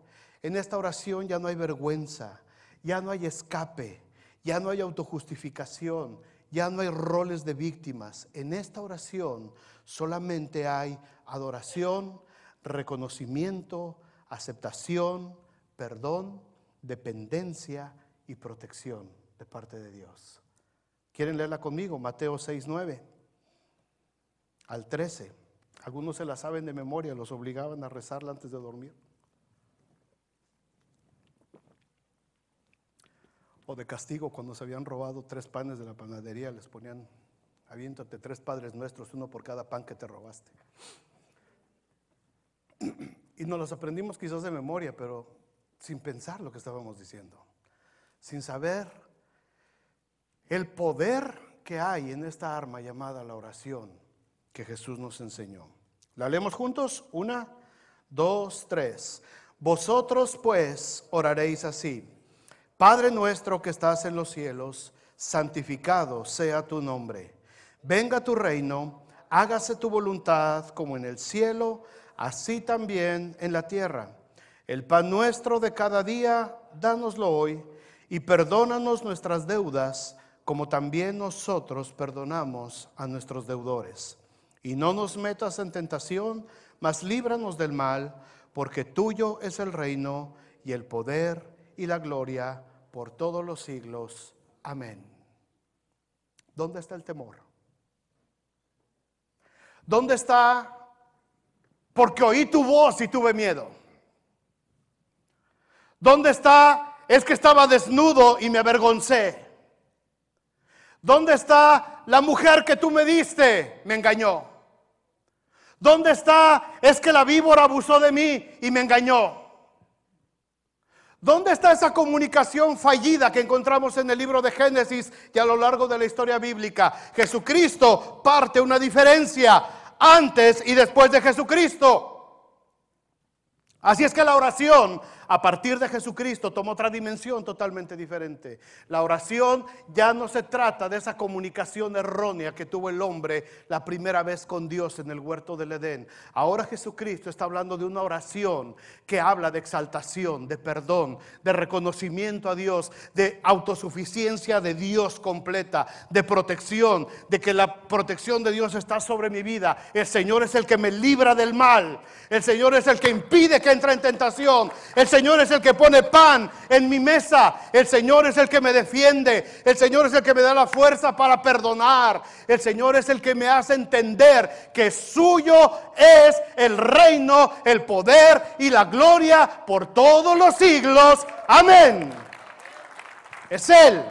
S1: en esta oración ya no hay vergüenza, ya no hay escape, ya no hay autojustificación, ya no hay roles de víctimas. En esta oración solamente hay adoración, reconocimiento, aceptación, perdón, dependencia y protección de parte de Dios. ¿Quieren leerla conmigo? Mateo 6, 9 al 13. Algunos se la saben de memoria, los obligaban a rezarla antes de dormir. o de castigo cuando se habían robado tres panes de la panadería, les ponían, aviéntate tres padres nuestros, uno por cada pan que te robaste. Y nos los aprendimos quizás de memoria, pero sin pensar lo que estábamos diciendo, sin saber el poder que hay en esta arma llamada la oración que Jesús nos enseñó. ¿La leemos juntos? Una, dos, tres. Vosotros pues oraréis así. Padre nuestro que estás en los cielos, santificado sea tu nombre. Venga tu reino, hágase tu voluntad como en el cielo, así también en la tierra. El pan nuestro de cada día, danoslo hoy, y perdónanos nuestras deudas, como también nosotros perdonamos a nuestros deudores. Y no nos metas en tentación, mas líbranos del mal, porque tuyo es el reino y el poder y la gloria por todos los siglos. Amén. ¿Dónde está el temor? ¿Dónde está? Porque oí tu voz y tuve miedo. ¿Dónde está? Es que estaba desnudo y me avergoncé. ¿Dónde está la mujer que tú me diste? Me engañó. ¿Dónde está? Es que la víbora abusó de mí y me engañó. ¿Dónde está esa comunicación fallida que encontramos en el libro de Génesis y a lo largo de la historia bíblica? Jesucristo parte una diferencia antes y después de Jesucristo. Así es que la oración a partir de Jesucristo tomó otra dimensión totalmente diferente. La oración ya no se trata de esa comunicación errónea que tuvo el hombre la primera vez con Dios en el huerto del Edén. Ahora Jesucristo está hablando de una oración que habla de exaltación, de perdón, de reconocimiento a Dios, de autosuficiencia de Dios completa, de protección, de que la protección de Dios está sobre mi vida. El Señor es el que me libra del mal. El Señor es el que impide que entre en tentación. El Señor Señor es el que pone pan en mi mesa. El Señor es el que me defiende. El Señor es el que me da la fuerza para perdonar. El Señor es el que me hace entender que suyo es el reino, el poder y la gloria por todos los siglos. Amén. Es Él.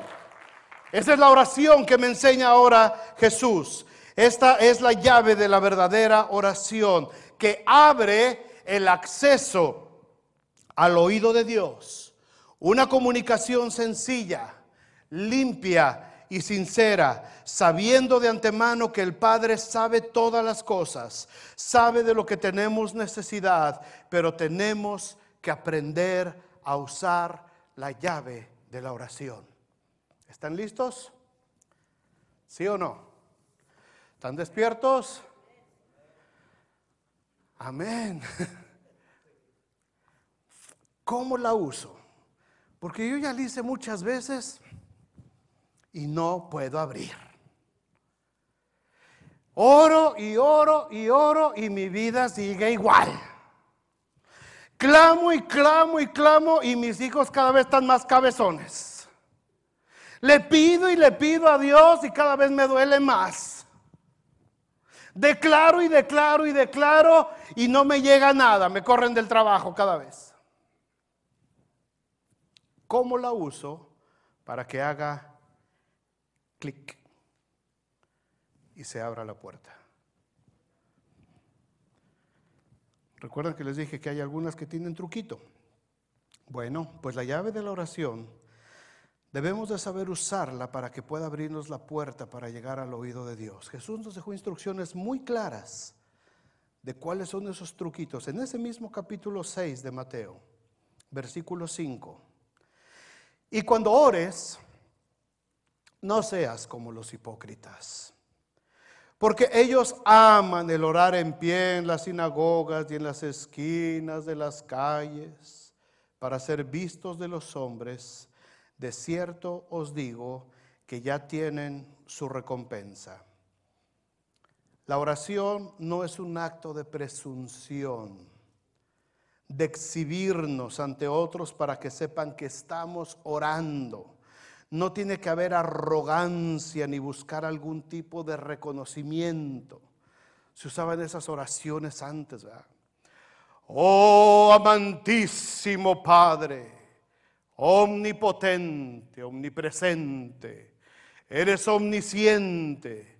S1: Esa es la oración que me enseña ahora Jesús. Esta es la llave de la verdadera oración que abre el acceso al oído de Dios, una comunicación sencilla, limpia y sincera, sabiendo de antemano que el Padre sabe todas las cosas, sabe de lo que tenemos necesidad, pero tenemos que aprender a usar la llave de la oración. ¿Están listos? ¿Sí o no? ¿Están despiertos? Amén. <laughs> ¿Cómo la uso? Porque yo ya la hice muchas veces y no puedo abrir. Oro y oro y oro y mi vida sigue igual. Clamo y clamo y clamo y mis hijos cada vez están más cabezones. Le pido y le pido a Dios y cada vez me duele más. Declaro y declaro y declaro y no me llega nada, me corren del trabajo cada vez cómo la uso para que haga clic y se abra la puerta. Recuerdan que les dije que hay algunas que tienen truquito. Bueno, pues la llave de la oración debemos de saber usarla para que pueda abrirnos la puerta para llegar al oído de Dios. Jesús nos dejó instrucciones muy claras de cuáles son esos truquitos. En ese mismo capítulo 6 de Mateo, versículo 5. Y cuando ores, no seas como los hipócritas. Porque ellos aman el orar en pie en las sinagogas y en las esquinas de las calles para ser vistos de los hombres. De cierto os digo que ya tienen su recompensa. La oración no es un acto de presunción de exhibirnos ante otros para que sepan que estamos orando. No tiene que haber arrogancia ni buscar algún tipo de reconocimiento. Se usaban esas oraciones antes, ¿verdad? Oh amantísimo Padre, omnipotente, omnipresente, eres omnisciente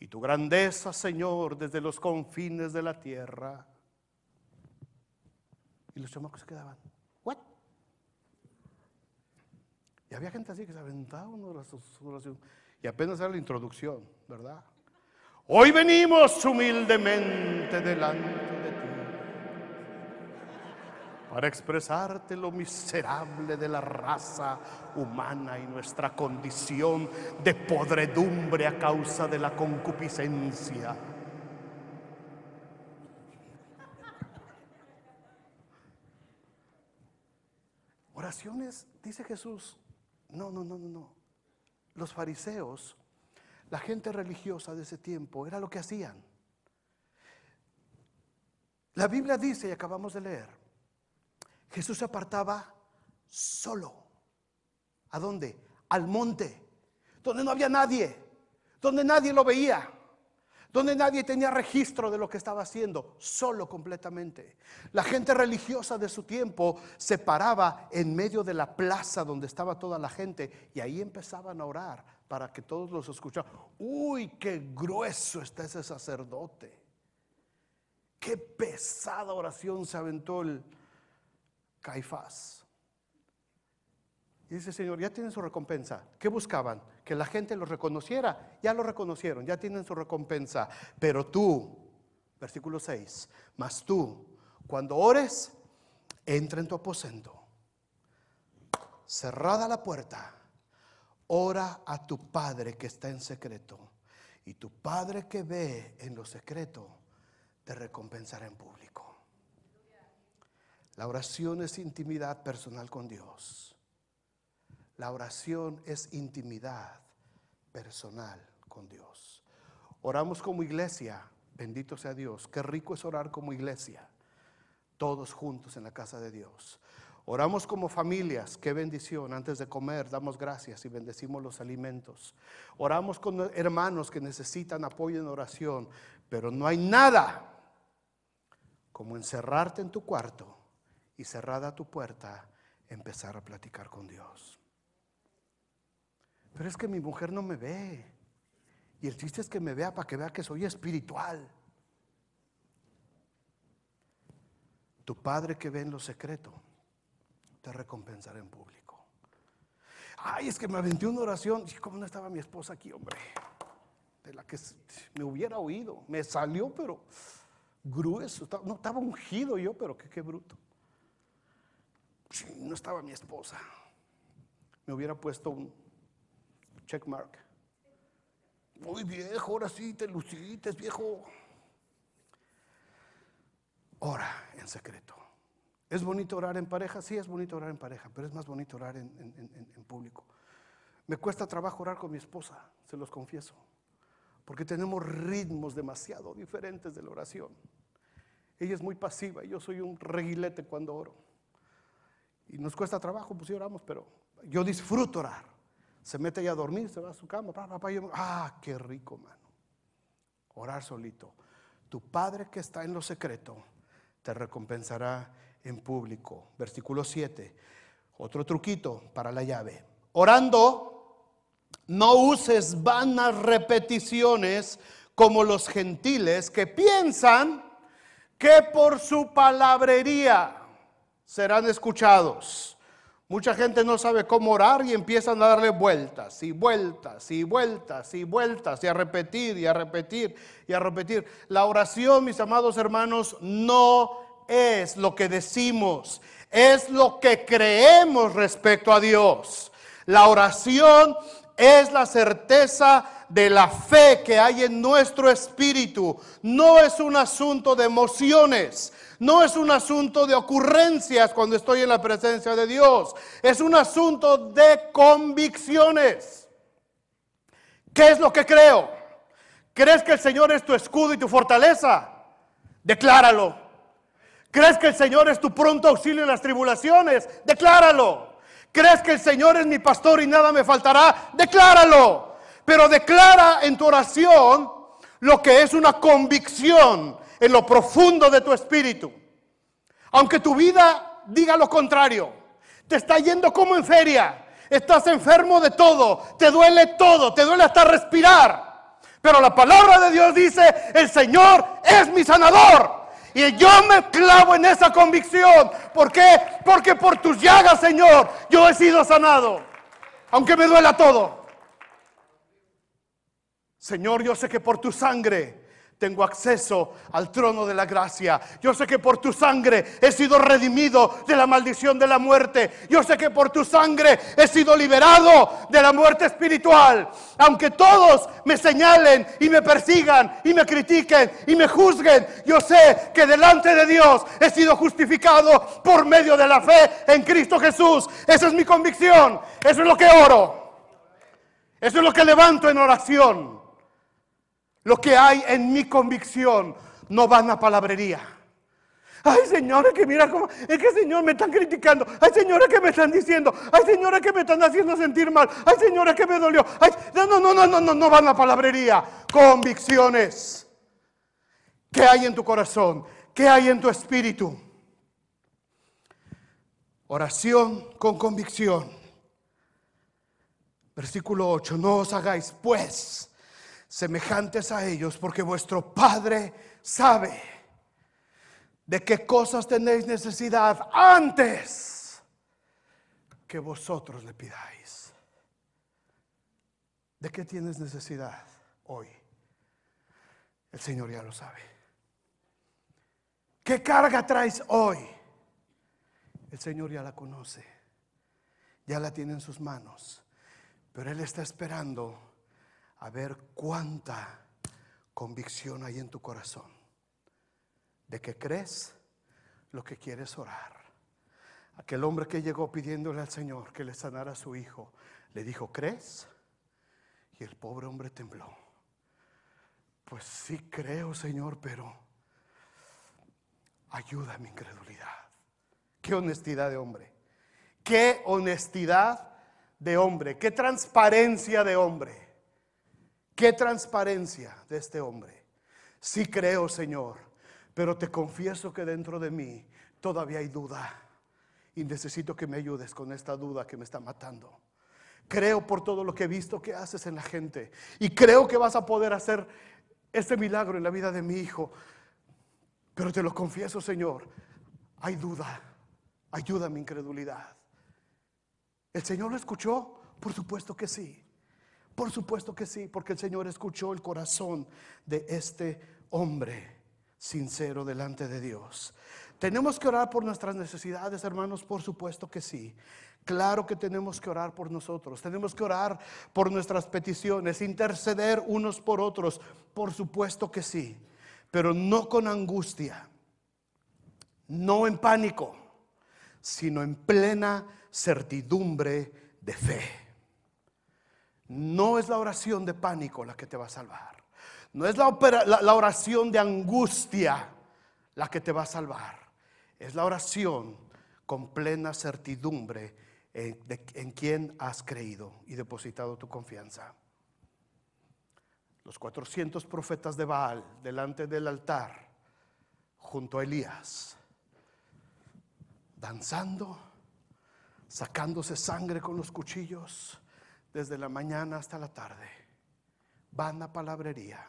S1: y tu grandeza, Señor, desde los confines de la tierra y los chamacos se quedaban, ¿what? Y había gente así que se aventaba uno de las oraciones. Y apenas era la introducción, ¿verdad? Hoy venimos humildemente delante de ti para expresarte lo miserable de la raza humana y nuestra condición de podredumbre a causa de la concupiscencia. oraciones, dice Jesús, no, no, no, no, no. Los fariseos, la gente religiosa de ese tiempo, era lo que hacían. La Biblia dice, y acabamos de leer, Jesús se apartaba solo. ¿A dónde? Al monte, donde no había nadie, donde nadie lo veía donde nadie tenía registro de lo que estaba haciendo, solo completamente. La gente religiosa de su tiempo se paraba en medio de la plaza donde estaba toda la gente y ahí empezaban a orar para que todos los escucharan. Uy, qué grueso está ese sacerdote. Qué pesada oración se aventó el Caifás. Y dice, Señor, ya tienen su recompensa. ¿Qué buscaban? que la gente lo reconociera. Ya lo reconocieron, ya tienen su recompensa. Pero tú, versículo 6, mas tú, cuando ores, entra en tu aposento. Cerrada la puerta, ora a tu Padre que está en secreto. Y tu Padre que ve en lo secreto, te recompensará en público. La oración es intimidad personal con Dios. La oración es intimidad personal con Dios. Oramos como iglesia, bendito sea Dios. Qué rico es orar como iglesia, todos juntos en la casa de Dios. Oramos como familias, qué bendición. Antes de comer damos gracias y bendecimos los alimentos. Oramos con hermanos que necesitan apoyo en oración, pero no hay nada como encerrarte en tu cuarto y cerrada tu puerta, empezar a platicar con Dios. Pero es que mi mujer no me ve. Y el chiste es que me vea para que vea que soy espiritual. Tu Padre que ve en lo secreto, te recompensará en público. Ay, es que me aventé una oración. ¿Cómo no estaba mi esposa aquí, hombre? De la que me hubiera oído. Me salió, pero grueso. No estaba ungido yo, pero qué, qué bruto. No estaba mi esposa. Me hubiera puesto un, check mark. Muy viejo, ahora sí te luciste, viejo. Ora en secreto. ¿Es bonito orar en pareja? Sí, es bonito orar en pareja, pero es más bonito orar en, público. Me cuesta trabajo orar con mi esposa, se los confieso, porque tenemos ritmos demasiado diferentes de la oración. Ella es muy pasiva, y yo soy un reguilete cuando oro. Y nos cuesta trabajo, pues sí oramos, pero yo disfruto orar se mete ya a dormir, se va a su cama, pa ah, qué rico, mano. Orar solito. Tu Padre que está en lo secreto te recompensará en público. Versículo 7. Otro truquito para la llave. Orando, no uses vanas repeticiones como los gentiles que piensan que por su palabrería serán escuchados. Mucha gente no sabe cómo orar y empiezan a darle vueltas y vueltas y vueltas y vueltas y a repetir y a repetir y a repetir. La oración, mis amados hermanos, no es lo que decimos, es lo que creemos respecto a Dios. La oración es la certeza de la fe que hay en nuestro espíritu. No es un asunto de emociones, no es un asunto de ocurrencias cuando estoy en la presencia de Dios, es un asunto de convicciones. ¿Qué es lo que creo? ¿Crees que el Señor es tu escudo y tu fortaleza? Decláralo. ¿Crees que el Señor es tu pronto auxilio en las tribulaciones? Decláralo. ¿Crees que el Señor es mi pastor y nada me faltará? Decláralo. Pero declara en tu oración lo que es una convicción en lo profundo de tu espíritu. Aunque tu vida diga lo contrario, te está yendo como en feria, estás enfermo de todo, te duele todo, te duele hasta respirar. Pero la palabra de Dios dice, el Señor es mi sanador. Y yo me clavo en esa convicción. ¿Por qué? Porque por tus llagas, Señor, yo he sido sanado. Aunque me duela todo. Señor, yo sé que por tu sangre tengo acceso al trono de la gracia. Yo sé que por tu sangre he sido redimido de la maldición de la muerte. Yo sé que por tu sangre he sido liberado de la muerte espiritual. Aunque todos me señalen y me persigan y me critiquen y me juzguen, yo sé que delante de Dios he sido justificado por medio de la fe en Cristo Jesús. Esa es mi convicción. Eso es lo que oro. Eso es lo que levanto en oración. Lo que hay en mi convicción no van a palabrería. Ay, señores que mira cómo. Es que, señor, me están criticando. Ay, señores que me están diciendo. Ay, señores que me están haciendo sentir mal. Ay, señora, que me dolió. no, no, no, no, no, no, no van a palabrería. Convicciones. ¿Qué hay en tu corazón? ¿Qué hay en tu espíritu? Oración con convicción. Versículo 8. No os hagáis, pues semejantes a ellos, porque vuestro Padre sabe de qué cosas tenéis necesidad antes que vosotros le pidáis. ¿De qué tienes necesidad hoy? El Señor ya lo sabe. ¿Qué carga traes hoy? El Señor ya la conoce, ya la tiene en sus manos, pero Él está esperando a ver cuánta convicción hay en tu corazón de que crees lo que quieres orar. Aquel hombre que llegó pidiéndole al Señor que le sanara a su hijo, le dijo, ¿crees? Y el pobre hombre tembló. Pues sí creo, Señor, pero ayuda a mi incredulidad. Qué honestidad de hombre. Qué honestidad de hombre. Qué transparencia de hombre. Qué transparencia de este hombre. Sí creo, Señor, pero te confieso que dentro de mí todavía hay duda y necesito que me ayudes con esta duda que me está matando. Creo por todo lo que he visto que haces en la gente y creo que vas a poder hacer este milagro en la vida de mi hijo. Pero te lo confieso, Señor, hay duda. Ayuda mi incredulidad. ¿El Señor lo escuchó? Por supuesto que sí. Por supuesto que sí, porque el Señor escuchó el corazón de este hombre sincero delante de Dios. ¿Tenemos que orar por nuestras necesidades, hermanos? Por supuesto que sí. Claro que tenemos que orar por nosotros, tenemos que orar por nuestras peticiones, interceder unos por otros, por supuesto que sí, pero no con angustia, no en pánico, sino en plena certidumbre de fe. No es la oración de pánico la que te va a salvar. No es la, oración de angustia la que te va a salvar. Es la oración con plena certidumbre de, en quien has creído y depositado tu confianza. Los 400 profetas de Baal delante del altar junto a Elías, danzando, sacándose sangre con los cuchillos desde la mañana hasta la tarde. Vana palabrería,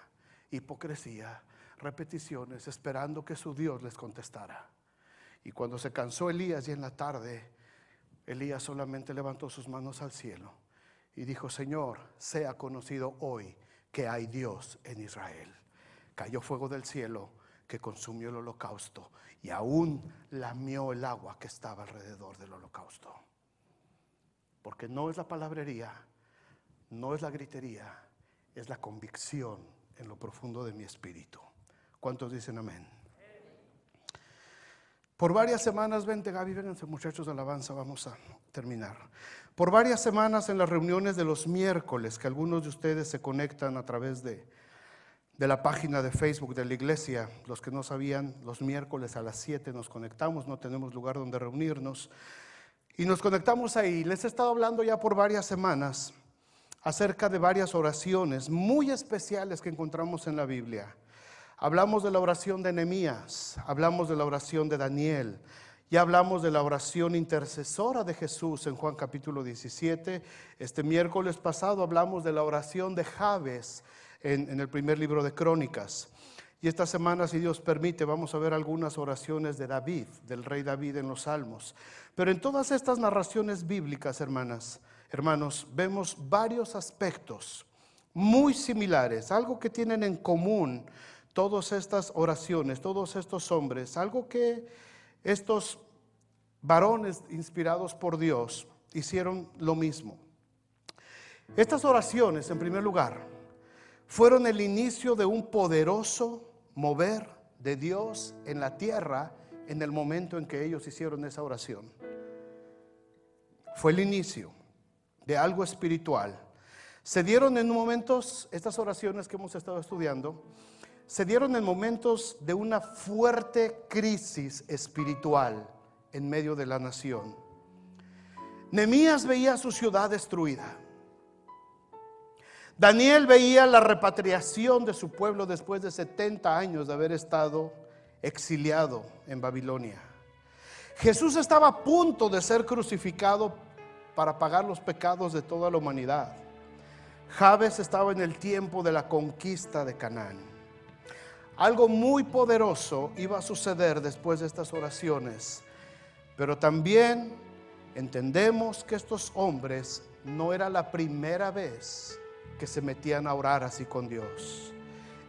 S1: hipocresía, repeticiones, esperando que su Dios les contestara. Y cuando se cansó Elías y en la tarde, Elías solamente levantó sus manos al cielo y dijo, Señor, sea conocido hoy que hay Dios en Israel. Cayó fuego del cielo que consumió el holocausto y aún lamió el agua que estaba alrededor del holocausto. Porque no es la palabrería, no es la gritería, es la convicción en lo profundo de mi espíritu. ¿Cuántos dicen amén? Por varias semanas, vente Gaby, vénganse muchachos de alabanza, vamos a terminar. Por varias semanas en las reuniones de los miércoles, que algunos de ustedes se conectan a través de, de la página de Facebook de la iglesia, los que no sabían, los miércoles a las 7 nos conectamos, no tenemos lugar donde reunirnos, y nos conectamos ahí. Les he estado hablando ya por varias semanas acerca de varias oraciones muy especiales que encontramos en la Biblia. Hablamos de la oración de Nehemías, hablamos de la oración de Daniel, ya hablamos de la oración intercesora de Jesús en Juan capítulo 17. Este miércoles pasado hablamos de la oración de Jabes en el primer libro de Crónicas. Y esta semana, si Dios permite, vamos a ver algunas oraciones de David, del rey David en los Salmos. Pero en todas estas narraciones bíblicas, hermanas, hermanos, vemos varios aspectos muy similares, algo que tienen en común todas estas oraciones, todos estos hombres, algo que estos varones inspirados por Dios hicieron lo mismo. Estas oraciones, en primer lugar, fueron el inicio de un poderoso mover de Dios en la tierra en el momento en que ellos hicieron esa oración. Fue el inicio de algo espiritual. Se dieron en momentos, estas oraciones que hemos estado estudiando, se dieron en momentos de una fuerte crisis espiritual en medio de la nación. Nemías veía su ciudad destruida. Daniel veía la repatriación de su pueblo después de 70 años de haber estado exiliado en Babilonia. Jesús estaba a punto de ser crucificado para pagar los pecados de toda la humanidad. Jabes estaba en el tiempo de la conquista de Canaán. Algo muy poderoso iba a suceder después de estas oraciones, pero también entendemos que estos hombres no era la primera vez que se metían a orar así con Dios.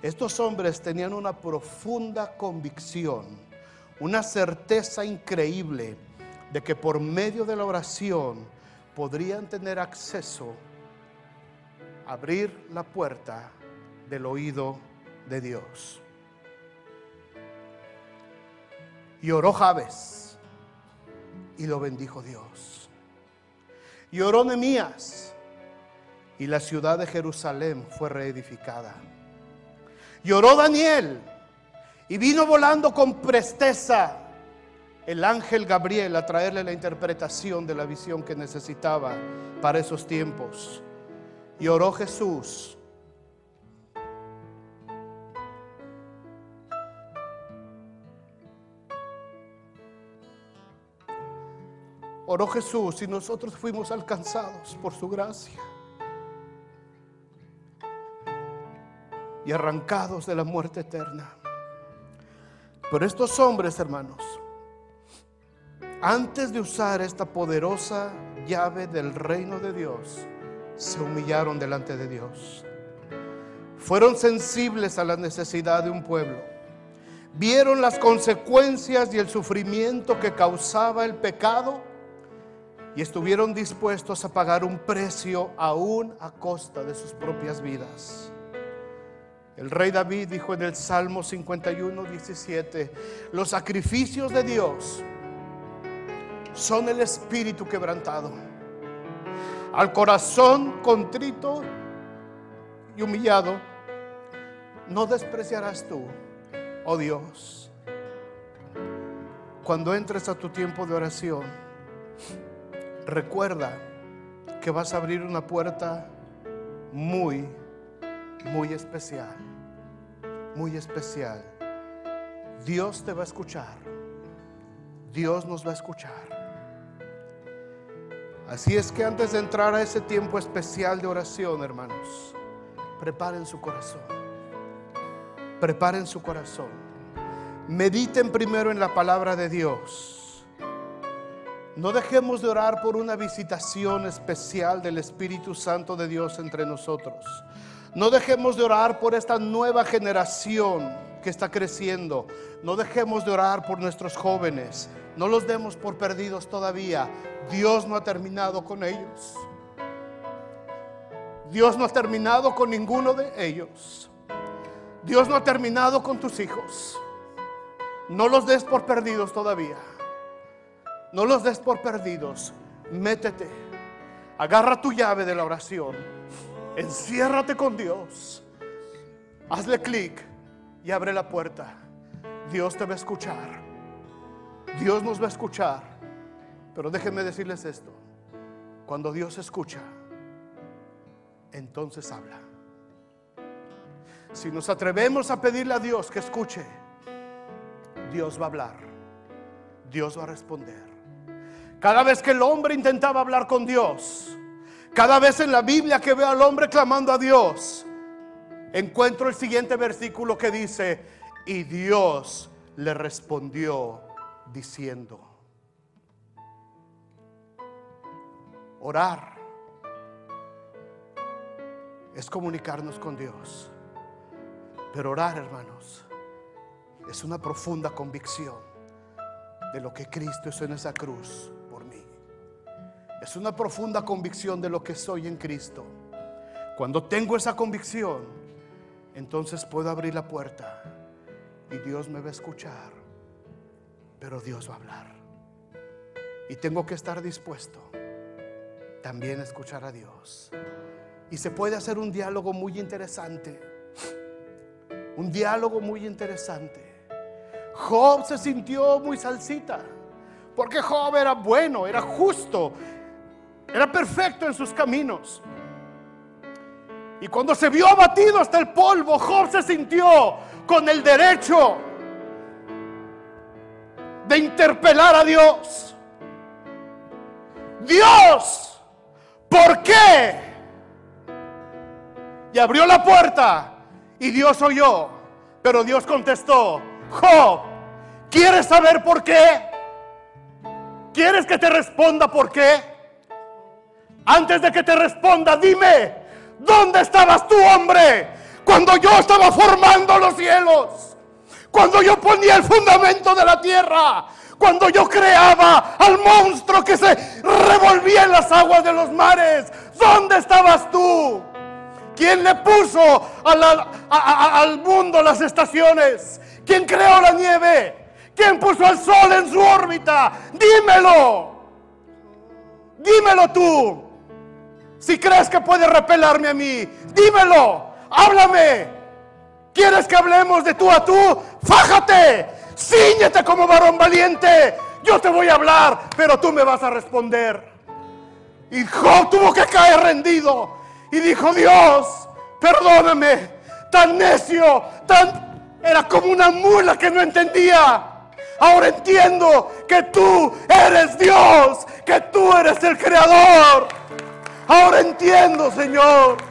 S1: Estos hombres tenían una profunda convicción, una certeza increíble de que por medio de la oración, podrían tener acceso, abrir la puerta del oído de Dios. Y oró y lo bendijo Dios. Y oró Nemías y la ciudad de Jerusalén fue reedificada. Lloró Daniel y vino volando con presteza el ángel Gabriel a traerle la interpretación de la visión que necesitaba para esos tiempos. Y oró Jesús. Oró Jesús y nosotros fuimos alcanzados por su gracia y arrancados de la muerte eterna. Pero estos hombres, hermanos, antes de usar esta poderosa llave del reino de Dios, se humillaron delante de Dios. Fueron sensibles a la necesidad de un pueblo. Vieron las consecuencias y el sufrimiento que causaba el pecado y estuvieron dispuestos a pagar un precio aún a costa de sus propias vidas. El rey David dijo en el Salmo 51, 17, los sacrificios de Dios son el espíritu quebrantado. Al corazón contrito y humillado, no despreciarás tú, oh Dios. Cuando entres a tu tiempo de oración, recuerda que vas a abrir una puerta muy, muy especial, muy especial. Dios te va a escuchar, Dios nos va a escuchar. Así es que antes de entrar a ese tiempo especial de oración, hermanos, preparen su corazón. Preparen su corazón. Mediten primero en la palabra de Dios. No dejemos de orar por una visitación especial del Espíritu Santo de Dios entre nosotros. No dejemos de orar por esta nueva generación que está creciendo. No dejemos de orar por nuestros jóvenes. No los demos por perdidos todavía. Dios no ha terminado con ellos. Dios no ha terminado con ninguno de ellos. Dios no ha terminado con tus hijos. No los des por perdidos todavía. No los des por perdidos. Métete. Agarra tu llave de la oración. Enciérrate con Dios. Hazle clic y abre la puerta. Dios te va a escuchar. Dios nos va a escuchar, pero déjenme decirles esto. Cuando Dios escucha, entonces habla. Si nos atrevemos a pedirle a Dios que escuche, Dios va a hablar. Dios va a responder. Cada vez que el hombre intentaba hablar con Dios, cada vez en la Biblia que veo al hombre clamando a Dios, encuentro el siguiente versículo que dice, y Dios le respondió diciendo. Orar es comunicarnos con Dios. Pero orar, hermanos, es una profunda convicción de lo que Cristo hizo en esa cruz por mí. Es una profunda convicción de lo que soy en Cristo. Cuando tengo esa convicción, entonces puedo abrir la puerta y Dios me va a escuchar pero Dios va a hablar. Y tengo que estar dispuesto también a escuchar a Dios. Y se puede hacer un diálogo muy interesante. Un diálogo muy interesante. Job se sintió muy salsita, porque Job era bueno, era justo, era perfecto en sus caminos. Y cuando se vio abatido hasta el polvo, Job se sintió con el derecho de interpelar a Dios. Dios, ¿por qué? Y abrió la puerta y Dios oyó, pero Dios contestó, Job, ¿quieres saber por qué? ¿Quieres que te responda por qué? Antes de que te responda, dime, ¿dónde estabas tú, hombre, cuando yo estaba formando los cielos? Cuando yo ponía el fundamento de la tierra. Cuando yo creaba al monstruo que se revolvía en las aguas de los mares. ¿Dónde estabas tú? ¿Quién le puso al mundo las estaciones? ¿Quién creó la nieve? ¿Quién puso al sol en su órbita? Dímelo. Dímelo tú. Si crees que puedes repelarme a mí, dímelo. Háblame. ¿Quieres que hablemos de tú a tú? ¡Fájate! ¡Cíñete como varón valiente! Yo te voy a hablar, pero tú me vas a responder. Y Job tuvo que caer rendido y dijo, Dios, perdóname, tan necio, tan... Era como una mula que no entendía. Ahora entiendo que tú eres Dios, que tú eres el creador. Ahora entiendo, Señor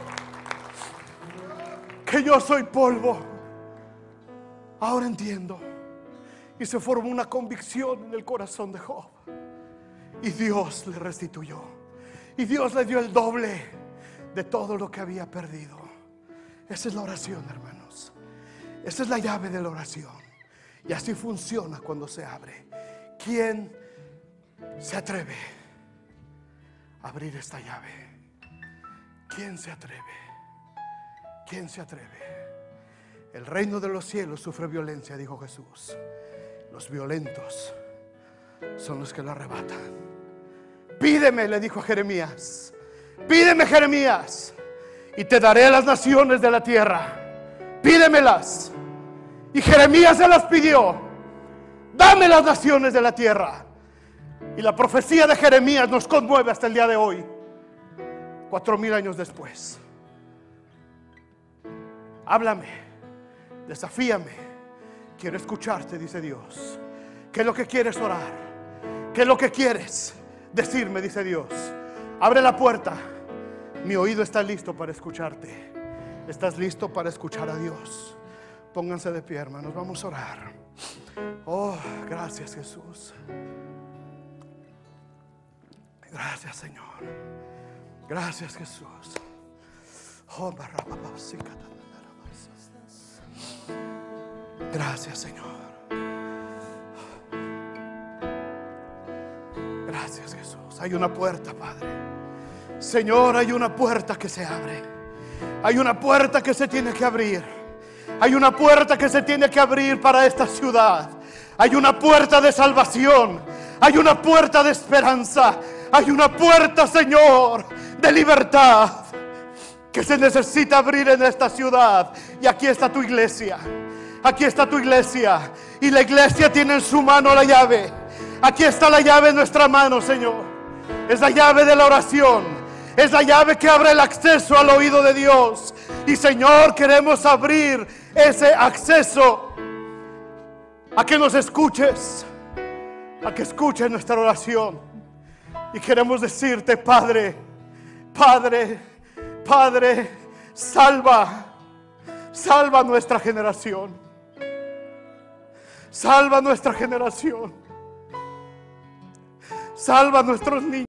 S1: que yo soy polvo. Ahora entiendo. Y se formó una convicción en el corazón de Job. Y Dios le restituyó. Y Dios le dio el doble de todo lo que había perdido. Esa es la oración, hermanos. Esa es la llave de la oración. Y así funciona cuando se abre. ¿Quién se atreve a abrir esta llave? ¿Quién se atreve? ¿Quién se atreve? El reino de los cielos sufre violencia, dijo Jesús. Los violentos son los que lo arrebatan. Pídeme, le dijo Jeremías. Pídeme, Jeremías, y te daré las naciones de la tierra. Pídemelas. Y Jeremías se las pidió. Dame las naciones de la tierra. Y la profecía de Jeremías nos conmueve hasta el día de hoy, cuatro mil años después. Háblame, desafíame. Quiero escucharte, dice Dios. ¿Qué es lo que quieres orar? ¿Qué es lo que quieres decirme, dice Dios? Abre la puerta. Mi oído está listo para escucharte. ¿Estás listo para escuchar a Dios? Pónganse de pie, hermanos. Vamos a orar. Oh, gracias Jesús. Gracias Señor. Gracias Jesús. Oh, Gracias, Señor. Gracias, Jesús. Hay una puerta, Padre. Señor, hay una puerta que se abre. Hay una puerta que se tiene que abrir. Hay una puerta que se tiene que abrir para esta ciudad. Hay una puerta de salvación. Hay una puerta de esperanza. Hay una puerta, Señor, de libertad que se necesita abrir en esta ciudad. Y aquí está tu iglesia. Aquí está tu iglesia. Y la iglesia tiene en su mano la llave. Aquí está la llave en nuestra mano, Señor. Es la llave de la oración. Es la llave que abre el acceso al oído de Dios. Y Señor, queremos abrir ese acceso a que nos escuches, a que escuches nuestra oración. Y queremos decirte, Padre, Padre, Padre, salva, salva nuestra generación. Salva nuestra generación. Salva nuestros niños.